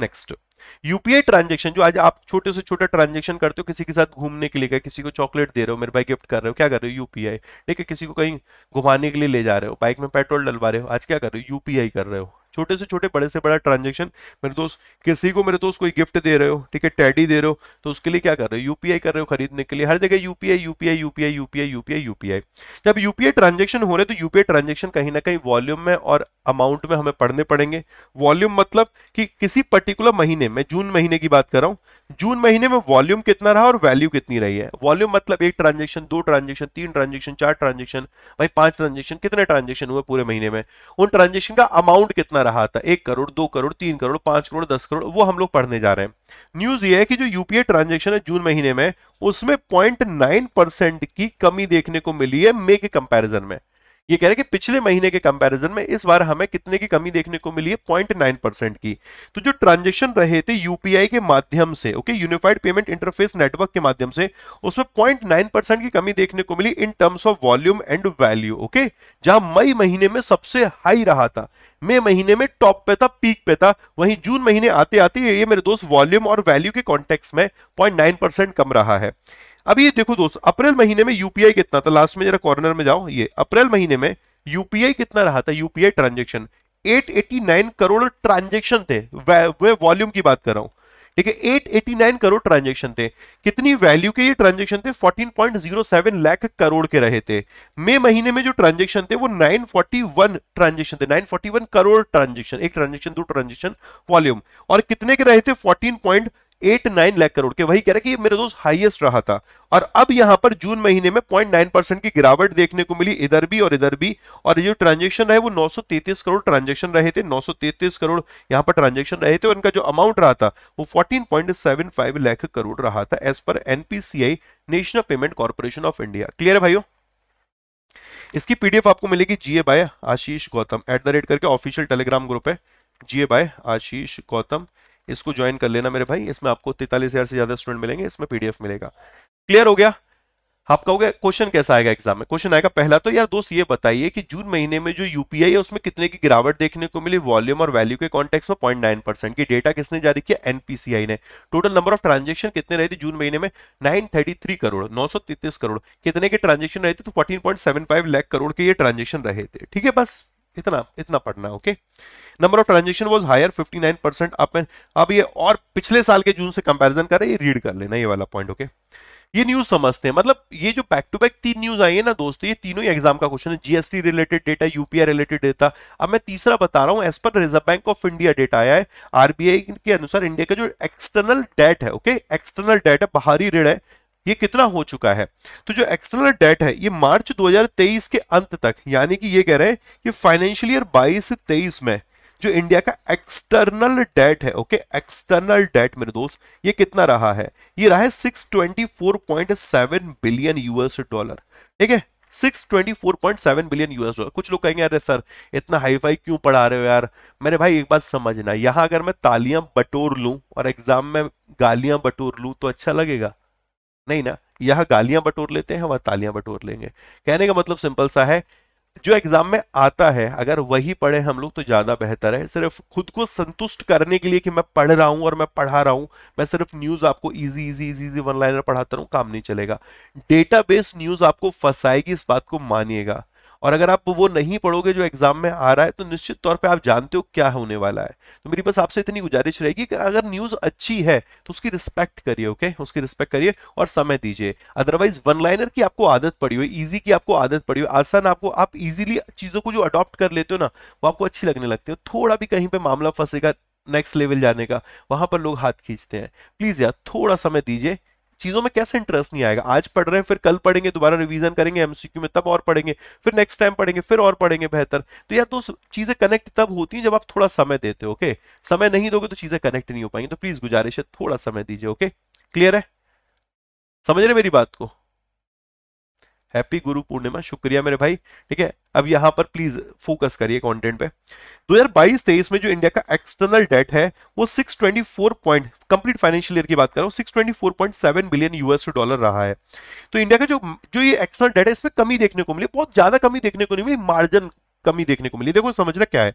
नेक्स्ट यूपीआई ट्रांजेक्शन जो आज आप छोटे से छोटा ट्रांजेक्शन करते हो किसी के साथ घूमने के लिए गए किसी को चॉकलेट दे रहे हो मेरे भाई गिफ्ट कर रहे हो क्या कर रहे हो यूपीआई ठीक है किसी को कहीं घुमाने के लिए ले जा रहे हो बाइक में पेट्रोल डलवा रहे हो आज क्या कर रहे हो यूपीआई कर रहे हो छोटे से छोटे बड़े से बड़ा ट्रांजेक्शन मेरे दोस्त किसी को मेरे दोस्त कोई गिफ्ट दे रहे हो ठीक है टैडी दे रहे हो तो उसके लिए क्या कर रहे हो यूपीआई कर रहे हो खरीदने के लिए हर जगह UPI UPI UPI UPI UPI UPI जब यूपीआई ट्रांजेक्शन हो रहे तो यूपीआई ट्रांजेक्शन कहीं ना कहीं वॉल्यूम में और अमाउंट में हमें पढ़ने पड़ेंगे वॉल्यूम मतलब कि किसी पर्टिकुलर महीने में जून महीने की बात कर रहा हूँ जून महीने में वॉल्यूम कितना रहा और वैल्यू कितनी रही है वॉल्यूम मतलब एक ट्रांजेक्शन दो ट्रांजेक्शन तीन ट्रांजेक्शन चार ट्रांजेक्शन भाई पांच ट्रांजेक्शन कितने ट्रांजेक्शन हुए पूरे महीने में उन ट्रांजेक्शन का अमाउंट कितना रहा था एक करोड़ दो करोड़ तीन करोड़ पांच करोड़ दस करोड़ वो हम लोग पढ़ने जा रहे हैं न्यूज ये है कि जो यूपीए ट्रांजेक्शन है जून महीने में उसमें पॉइंट की कमी देखने को मिली है मे के कंपेरिजन में ये कह रहे हैं कि पिछले महीने के कंपैरिजन में इस बार हमें कितने की कमी देखने को मिली है 0.9 परसेंट की तो जो ट्रांजेक्शन रहे थे यूपीआई के माध्यम से okay unified payment interface network के माध्यम से उसमें पॉइंट परसेंट की कमी देखने को मिली in terms of volume and value okay जहां मई महीने में सबसे हाई रहा था मई महीने में टॉप पे था पीक पे था वहीं जून महीने आते आते ये मेरे दोस्त वॉल्यूम और वैल्यू के कॉन्टेक्स में पॉइंट परसेंट कम रहा है अब ये देखो दोस्त अप्रैल महीने में यूपीआई कितना था लास्ट में जरा कॉर्नर में जाओ ये अप्रैल महीने में यूपीआई कितना रहा था यूपीआई ट्रांजेक्शन 889 करोड़ ट्रांजेक्शन थे मैं वॉल्यूम की बात कर रहा हूं ठीक है 889 करोड़ ट्रांजेक्शन थे कितनी वैल्यू के ये ट्रांजेक्शन थे 14.07 लाख करोड़ के रहे थे मई महीने में जो ट्रांजेक्शन थे वो 941 ट्रांजेक्शन थे 941 करोड़ ट्रांजेक्शन एक ट्रांजेक्शन दो ट्रांजेक्शन वॉल्यूम और कितने के रहे थे 14. एट नाइन लाख करोड़ के वही कह रहे कि मेरे दोस्त हाईएस्ट रहा था और अब यहां पर जून महीने में पॉइंट नाइन परसेंट की गिरावट देखने को मिली इधर भी और इधर भी और जो ट्रांजेक्शन रहे वो नौ सौ तैतीस करोड़ ट्रांजेक्शन रहे थे नौ सौ तैतीस करोड़ यहां पर ट्रांजेक्शन रहे थे और इनका जो अमाउंट रहा था वो 14.75 लाख करोड़ रहा था as per NPCI national payment corporation of India clear है भाइयों इसकी पीडीएफ आपको मिलेगी GA by Ashish Gautam at the rate करके ऑफिशियल टेलीग्राम ग्रुप है जीए बाय आशीष गौतम इसको ज्वाइन कर लेना मेरे भाई इसमें आपको तैतालीस हजार से ज्यादा स्टूडेंट मिलेंगे इसमें पीडीएफ मिलेगा क्लियर हो गया आप कहोगे क्वेश्चन कैसा आएगा एग्जाम में क्वेश्चन आएगा पहला तो यार दोस्त ये बताइए कि जून महीने में जो यूपीआई है उसमें कितने की गिरावट देखने को मिली वॉल्यूम और वैल्यू के कॉन्टेक्स में पॉइंट नाइन परसेंट की डेटा किसने जारी किया एनपीसीआई ने टोटल नंबर ऑफ ट्रांजेक्शन कितने रहे थे जून महीने में नाइन थर्टी थ्री करोड़ नौ सौ करोड़ कितने के ट्रांजेक्शन रहे थे तो fourteen point seven five crore के ये ट्रांजेक्शन रहे थे ठीक है बस इतना इतना पढ़ना okay number of transaction was higher 59 percent up अब ये और पिछले साल के जून से कंपैरिजन करें ये रीड कर लेना ये वाला पॉइंट ओके ये न्यूज समझते हैं मतलब ये जो बैक टू बैक तीन न्यूज आई है ना दोस्तों ये तीनों ही एग्जाम का क्वेश्चन है GST related data UPI related data अब मैं तीसरा बता रहा हूं एज पर Reserve Bank of India data आया है आरबीआई के अनुसार इंडिया का जो एक्सटर्नल डेट है ओके एक्सटर्नल डेट है बाहरी ऋण है ये कितना हो चुका है तो जो एक्सटर्नल डेट है ये मार्च 2023 के अंत तक यानी कि ये कह रहे हैं कि फाइनेंशियल ईयर 22 से 23 में जो इंडिया का एक्सटर्नल डेट है ओके एक्सटर्नल डेट मेरे दोस्त ये कितना रहा है ये रहा है 624.7 बिलियन यूएस डॉलर ठीक है 624.7 बिलियन यूएस डॉलर कुछ लोग कहेंगे अरे सर इतना हाई फाई क्यों पढ़ा रहे हो यार मैंने भाई एक बात समझना यहां अगर मैं तालियां बटोर लूं और एग्जाम में गालियां बटोर लूं तो अच्छा लगेगा नहीं ना यह गालियां बटोर लेते हैं वहां तालियां बटोर लेंगे कहने का मतलब सिंपल सा है जो एग्जाम में आता है अगर वही पढ़े हम लोग तो ज्यादा बेहतर है सिर्फ खुद को संतुष्ट करने के लिए कि मैं पढ़ रहा हूं और मैं पढ़ा रहा हूं मैं सिर्फ न्यूज आपको easy easy easy easy one liner पढ़ाता रहा काम नहीं चलेगा डेटा न्यूज आपको फंसाएगी इस बात को मानिएगा और अगर आप वो नहीं पढ़ोगे जो एग्जाम में आ रहा है तो निश्चित तौर पर आप जानते हो क्या होने वाला है तो मेरी बस आपसे इतनी गुजारिश रहेगी कि अगर न्यूज अच्छी है तो उसकी रिस्पेक्ट करिए ओके उसकी रिस्पेक्ट करिए और समय दीजिए अदरवाइज वन लाइनर की आपको आदत पड़ी हुई ईजी की आपको आदत पड़ी हुई आसान आपको आप इजिली चीजों को जो अडॉप्ट कर लेते हो ना वो आपको अच्छी लगने लगती हो थोड़ा भी कहीं पर मामला फंसेगा नेक्स्ट लेवल जाने का वहां पर लोग हाथ खींचते हैं प्लीज यार थोड़ा समय दीजिए चीजों में कैसे इंटरेस्ट नहीं आएगा आज पढ़ रहे हैं फिर कल पढ़ेंगे दोबारा रिवीजन करेंगे एमसीक्यू में तब और पढ़ेंगे फिर नेक्स्ट टाइम पढ़ेंगे फिर और पढ़ेंगे बेहतर तो या तो चीजें कनेक्ट तब होती हैं जब आप थोड़ा समय देते हो ओके समय नहीं दोगे तो चीजें कनेक्ट नहीं हो पाएंगी तो प्लीज गुजारिश है थोड़ा समय दीजिए ओके क्लियर है समझ रहे मेरी बात को हैप्पी गुरु पूर्णिमा शुक्रिया मेरे भाई ठीक है अब यहाँ पर प्लीज फोकस करिए कंटेंट पे 2022-23 में जो इंडिया का एक्सटर्नल डेट है वो 624 पॉइंट कंप्लीट फाइनेंशियल ईयर की बात कर रहा हूँ 624.7 बिलियन यूएस डॉलर रहा है तो इंडिया का जो जो ये एक्सटर्नल डेट है इसमें कमी देखने को मिली बहुत ज्यादा कमी देखने को नहीं मिली मार्जिन कमी देखने को मिली देखो समझना क्या है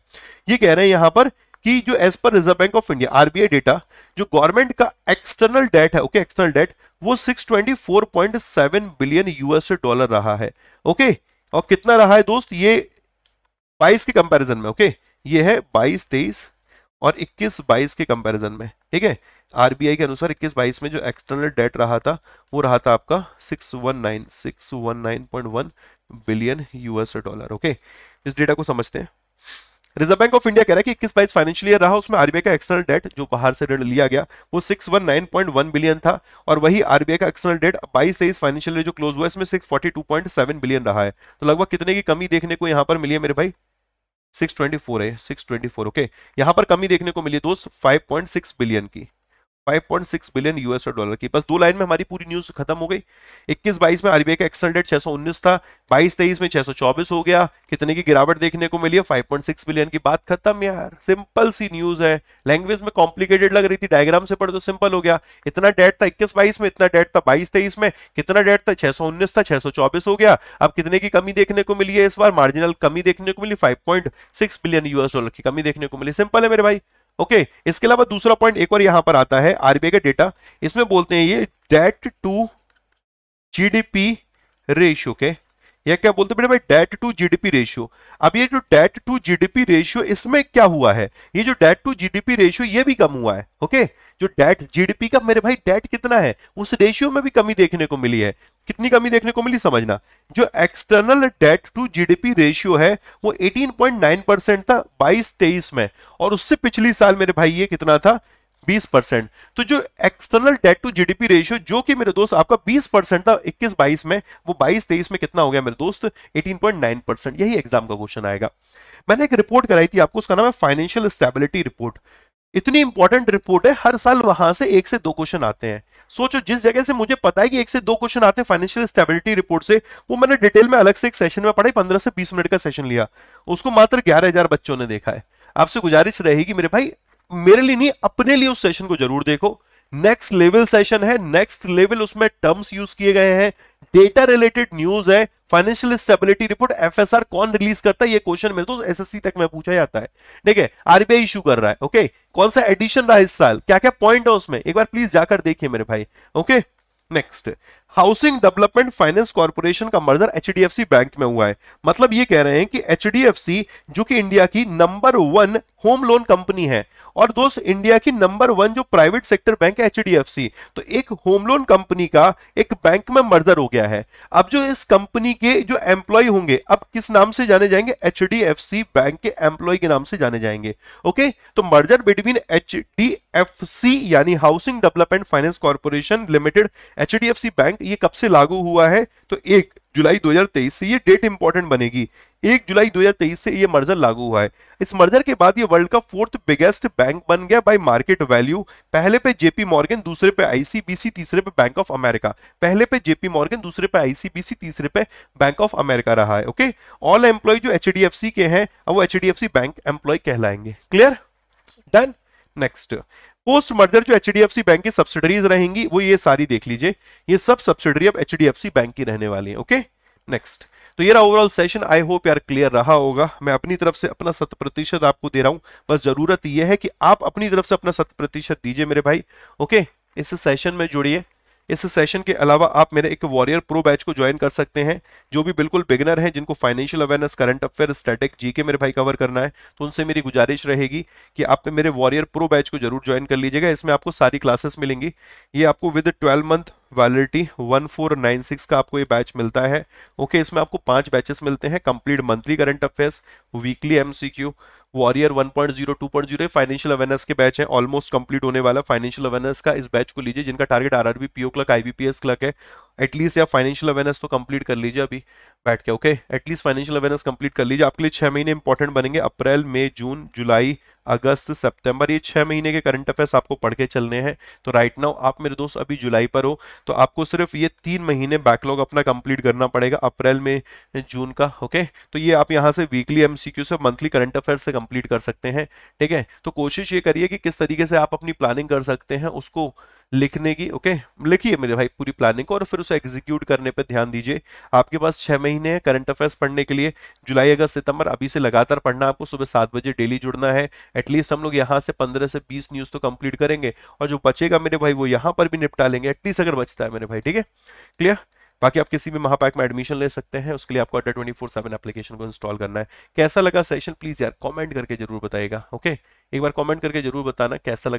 ये कह रहे हैं यहाँ पर कि जो एज पर Reserve Bank of India RBI data जो गवर्नमेंट का एक्सटर्नल डेट है ओके एक्सटर्नल डेट वो 624.7 बिलियन यूएस डॉलर रहा है ओके और कितना रहा है दोस्त ये 22 के कंपैरिजन में ओके ये है 22 तेईस और 21 22 के कंपैरिजन में ठीक है आरबीआई के अनुसार 21 22 में जो एक्सटर्नल डेट रहा था वो रहा था आपका 619 619.1 बिलियन यूएस डॉलर ओके इस डेटा को समझते हैं रिजर्व बैंक ऑफ इंडिया कह रहा है कि इक्कीस बाईस फाइनेंशियल ईयर रहा उसमें आरबीआई का एक्सटर्नल डेट जो बाहर से ऋण लिया गया वो 619.1 बिलियन था और वही आरबीआई का एक्सटर्नल डेट बाईस तेईस फाइनेंशियल ईयर जो क्लोज हुआ इसमें 642.7 बिलियन रहा है तो लगभग कितने की कमी देखने को यहाँ पर मिली है मेरे भाई 624 है 624 ओके okay? यहाँ पर कमी देखने को मिली दोस्त 5.6 बिलियन की 5.6 बिलियन यूएस डॉलर की बस दो लाइन में हमारी पूरी न्यूज खत्म हो गई 21 बाईस में आरबीआई का एक्सल रेट 619 था 22 तेईस में 624 हो गया कितने की गिरावट देखने को मिली है 5.6 बिलियन की बात खत्म यार सिंपल सी न्यूज है लैंग्वेज में कॉम्प्लिकेटेड लग रही थी डायग्राम से पढ़ दो सिंपल हो गया इतना डेट था इक्कीस बाईस में इतना डेट था बाईस तेईस में कितना डेट था छह था छह हो गया अब कितने की कमी देखने को मिली है इस बार मार्जिनल कमी देखने को मिली फाइव बिलियन यूएस डॉलर की कमी देखने को मिली सिंपल है मेरे भाई ओके इसके अलावा दूसरा पॉइंट एक और यहां पर आता है आरबीआई का डेटा इसमें बोलते हैं ये डेट टू जीडीपी रेशियो के या क्या बोलते बेटे भाई डेट टू जीडीपी रेशियो अब ये जो डेट टू जीडीपी रेशियो इसमें क्या हुआ है ये जो डेट टू जीडीपी रेशियो ये भी कम हुआ है ओके okay? जो डेट जीडीपी का मेरे भाई डेट कितना है उस रेशियो में भी कमी देखने को मिली है कितनी कमी देखने को मिली समझना जो external debt to GDP ratio है वो 18.9 परसेंट था 22-23 में और उससे पिछली साल मेरे भाई ये कितना था 20 परसेंट तो जो external debt to GDP ratio जो कि मेरे दोस्त आपका 20 परसेंट था 21 22 में वो 22 23 में कितना हो गया मेरे दोस्त 18.9 परसेंट यही एग्जाम का क्वेश्चन आएगा मैंने एक रिपोर्ट कराई थी आपको उसका नाम है फाइनेंशियल स्टेबिलिटी रिपोर्ट इतनी इंपॉर्टेंट रिपोर्ट है हर साल वहां से एक से दो क्वेश्चन आते हैं सोचो जिस जगह से मुझे पता है कि एक से दो क्वेश्चन आते हैं फाइनेंशियल स्टेबिलिटी रिपोर्ट से वो मैंने डिटेल में अलग से एक सेशन में पढ़ाई पंद्रह से बीस मिनट का सेशन लिया उसको मात्र ग्यारह हजार बच्चों ने देखा है आपसे गुजारिश रहेगी मेरे भाई मेरे लिए नहीं अपने लिए उस सेशन को जरूर देखो नेक्स्ट लेवल सेशन है नेक्स्ट लेवल उसमें टर्म्स यूज किए गए हैं डेटा रिलेटेड न्यूज है फाइनेंशियल स्टेबिलिटी रिपोर्ट आर कौन रिलीज करता है ये क्वेश्चन मेरे तो एसएससी तक में पूछा जाता है ठीक है आरबीआई इशू कर रहा है ओके कौन सा एडिशन रहा इस साल क्या क्या पॉइंट है उसमें एक बार प्लीज जाकर देखिए मेरे भाई okay next housing development finance corporation का मर्जर एच बैंक में हुआ है मतलब ये कह रहे हैं कि एच जो कि इंडिया की number one home loan company है और दोस्त इंडिया की नंबर वन जो प्राइवेट सेक्टर बैंक है एच तो एक होम लोन कंपनी का एक बैंक में मर्जर हो गया है अब जो इस कंपनी के जो एम्प्लॉय होंगे अब किस नाम से जाने जाएंगे एच बैंक के एम्प्लॉय के नाम से जाने जाएंगे ओके तो मर्जर बिटवीन एच यानी housing development finance corporation limited H bank ये कब से लागू हुआ है तो एक जुलाई 2023 से ये डेट इंपॉर्टेंट बनेगी एक जुलाई 2023 से ये मर्जर लागू हुआ है इस मर्जर के बाद ये वर्ल्ड का फोर्थ बिगेस्ट बैंक बन गया बाय मार्केट वैल्यू पहले पे जेपी मॉर्गन दूसरे पे आईसीबीसी तीसरे पे बैंक ऑफ अमेरिका पहले पे जेपी मॉर्गन दूसरे पे आईसीबीसी तीसरे पे बैंक ऑफ अमेरिका रहा है ओके ऑल एम्प्लॉय जो एच के हैं वो एच बैंक एम्प्लॉय कहलाएंगे clear done next post merger जो एच बैंक की सब्सिडरीज रहेंगी वो ये सारी देख लीजिए ये सब सब्सिडरी अब एच बैंक की रहने वाली है ओके नेक्स्ट तो ये ओवरऑल सेशन आई होप यार क्लियर रहा होगा मैं अपनी तरफ से अपना शत प्रतिशत आपको दे रहा हूं बस जरूरत यह है कि आप अपनी तरफ से अपना शत प्रतिशत दीजिए मेरे भाई ओके इस सेशन में जुड़िए इस सेशन के अलावा आप मेरे एक वॉरियर प्रो बैच को ज्वाइन कर सकते हैं जो भी बिल्कुल बिगनर हैं जिनको financial awareness current affair static G K मेरे भाई कवर करना है तो उनसे मेरी गुजारिश रहेगी कि आप मेरे वॉरियर प्रो बैच को जरूर ज्वाइन कर लीजिएगा इसमें आपको सारी क्लासेस मिलेंगी ये आपको with twelve month validity six का आपको ये बैच मिलता है ओके इसमें आपको पांच बैचेस मिलते हैं complete monthly current affairs weekly MCQ warrior 1.0 2.0 financial awareness के बैच है ऑलमोस्ट कंप्लीट होने वाला फाइनेंशियल अवेयरनेस का इस बैच को लीजिए जिनका target RRB PO clerk IBPS clerk है एटलीस्ट या फाइनेंशियल अवेयरनेस तो कंप्लीट कर लीजिए अभी बैठ के okay at least financial awareness complete कर लीजिए आपके लिए छह महीने इंपॉर्टेंट बनेंगे अप्रैल मई जून जुलाई अगस्त सितंबर ये छह महीने के करंट अफेयर्स आपको पढ़ के चलने हैं तो राइट नाउ आप मेरे दोस्त अभी जुलाई पर हो तो आपको सिर्फ ये तीन महीने बैकलॉग अपना कंप्लीट करना पड़ेगा अप्रैल में जून का ओके तो ये आप यहाँ से वीकली एम से मंथली करंट अफेयर से कंप्लीट कर सकते हैं ठीक है तो कोशिश ये करिए कि किस तरीके से आप अपनी प्लानिंग कर सकते हैं उसको लिखने की ओके लिखिए मेरे भाई पूरी प्लानिंग को और फिर उसे एग्जीक्यूट करने पर ध्यान दीजिए आपके पास छह महीने हैं करंट अफेयर्स पढ़ने के लिए जुलाई अगस्त सितंबर अभी से लगातार पढ़ना आपको सुबह सात बजे डेली जुड़ना है एटलीस्ट हम लोग यहाँ से पंद्रह से बीस न्यूज़ तो कंप्लीट करेंगे और जो बचेगा मेरे भाई वो यहाँ पर भी निपटा लेंगे एटलीस्ट अगर बचता है मेरे भाई ठीक है क्लियर बाकी आप किसी भी महापैक में एडमिशन ले सकते हैं उसके लिए आपको Adda twenty four seven application को इंस्टॉल करना है कैसा लगा सेशन प्लीज यार कमेंट करके जरूर बताएगा ओके एक बार कमेंट करके जरूर बताना कैसा लगा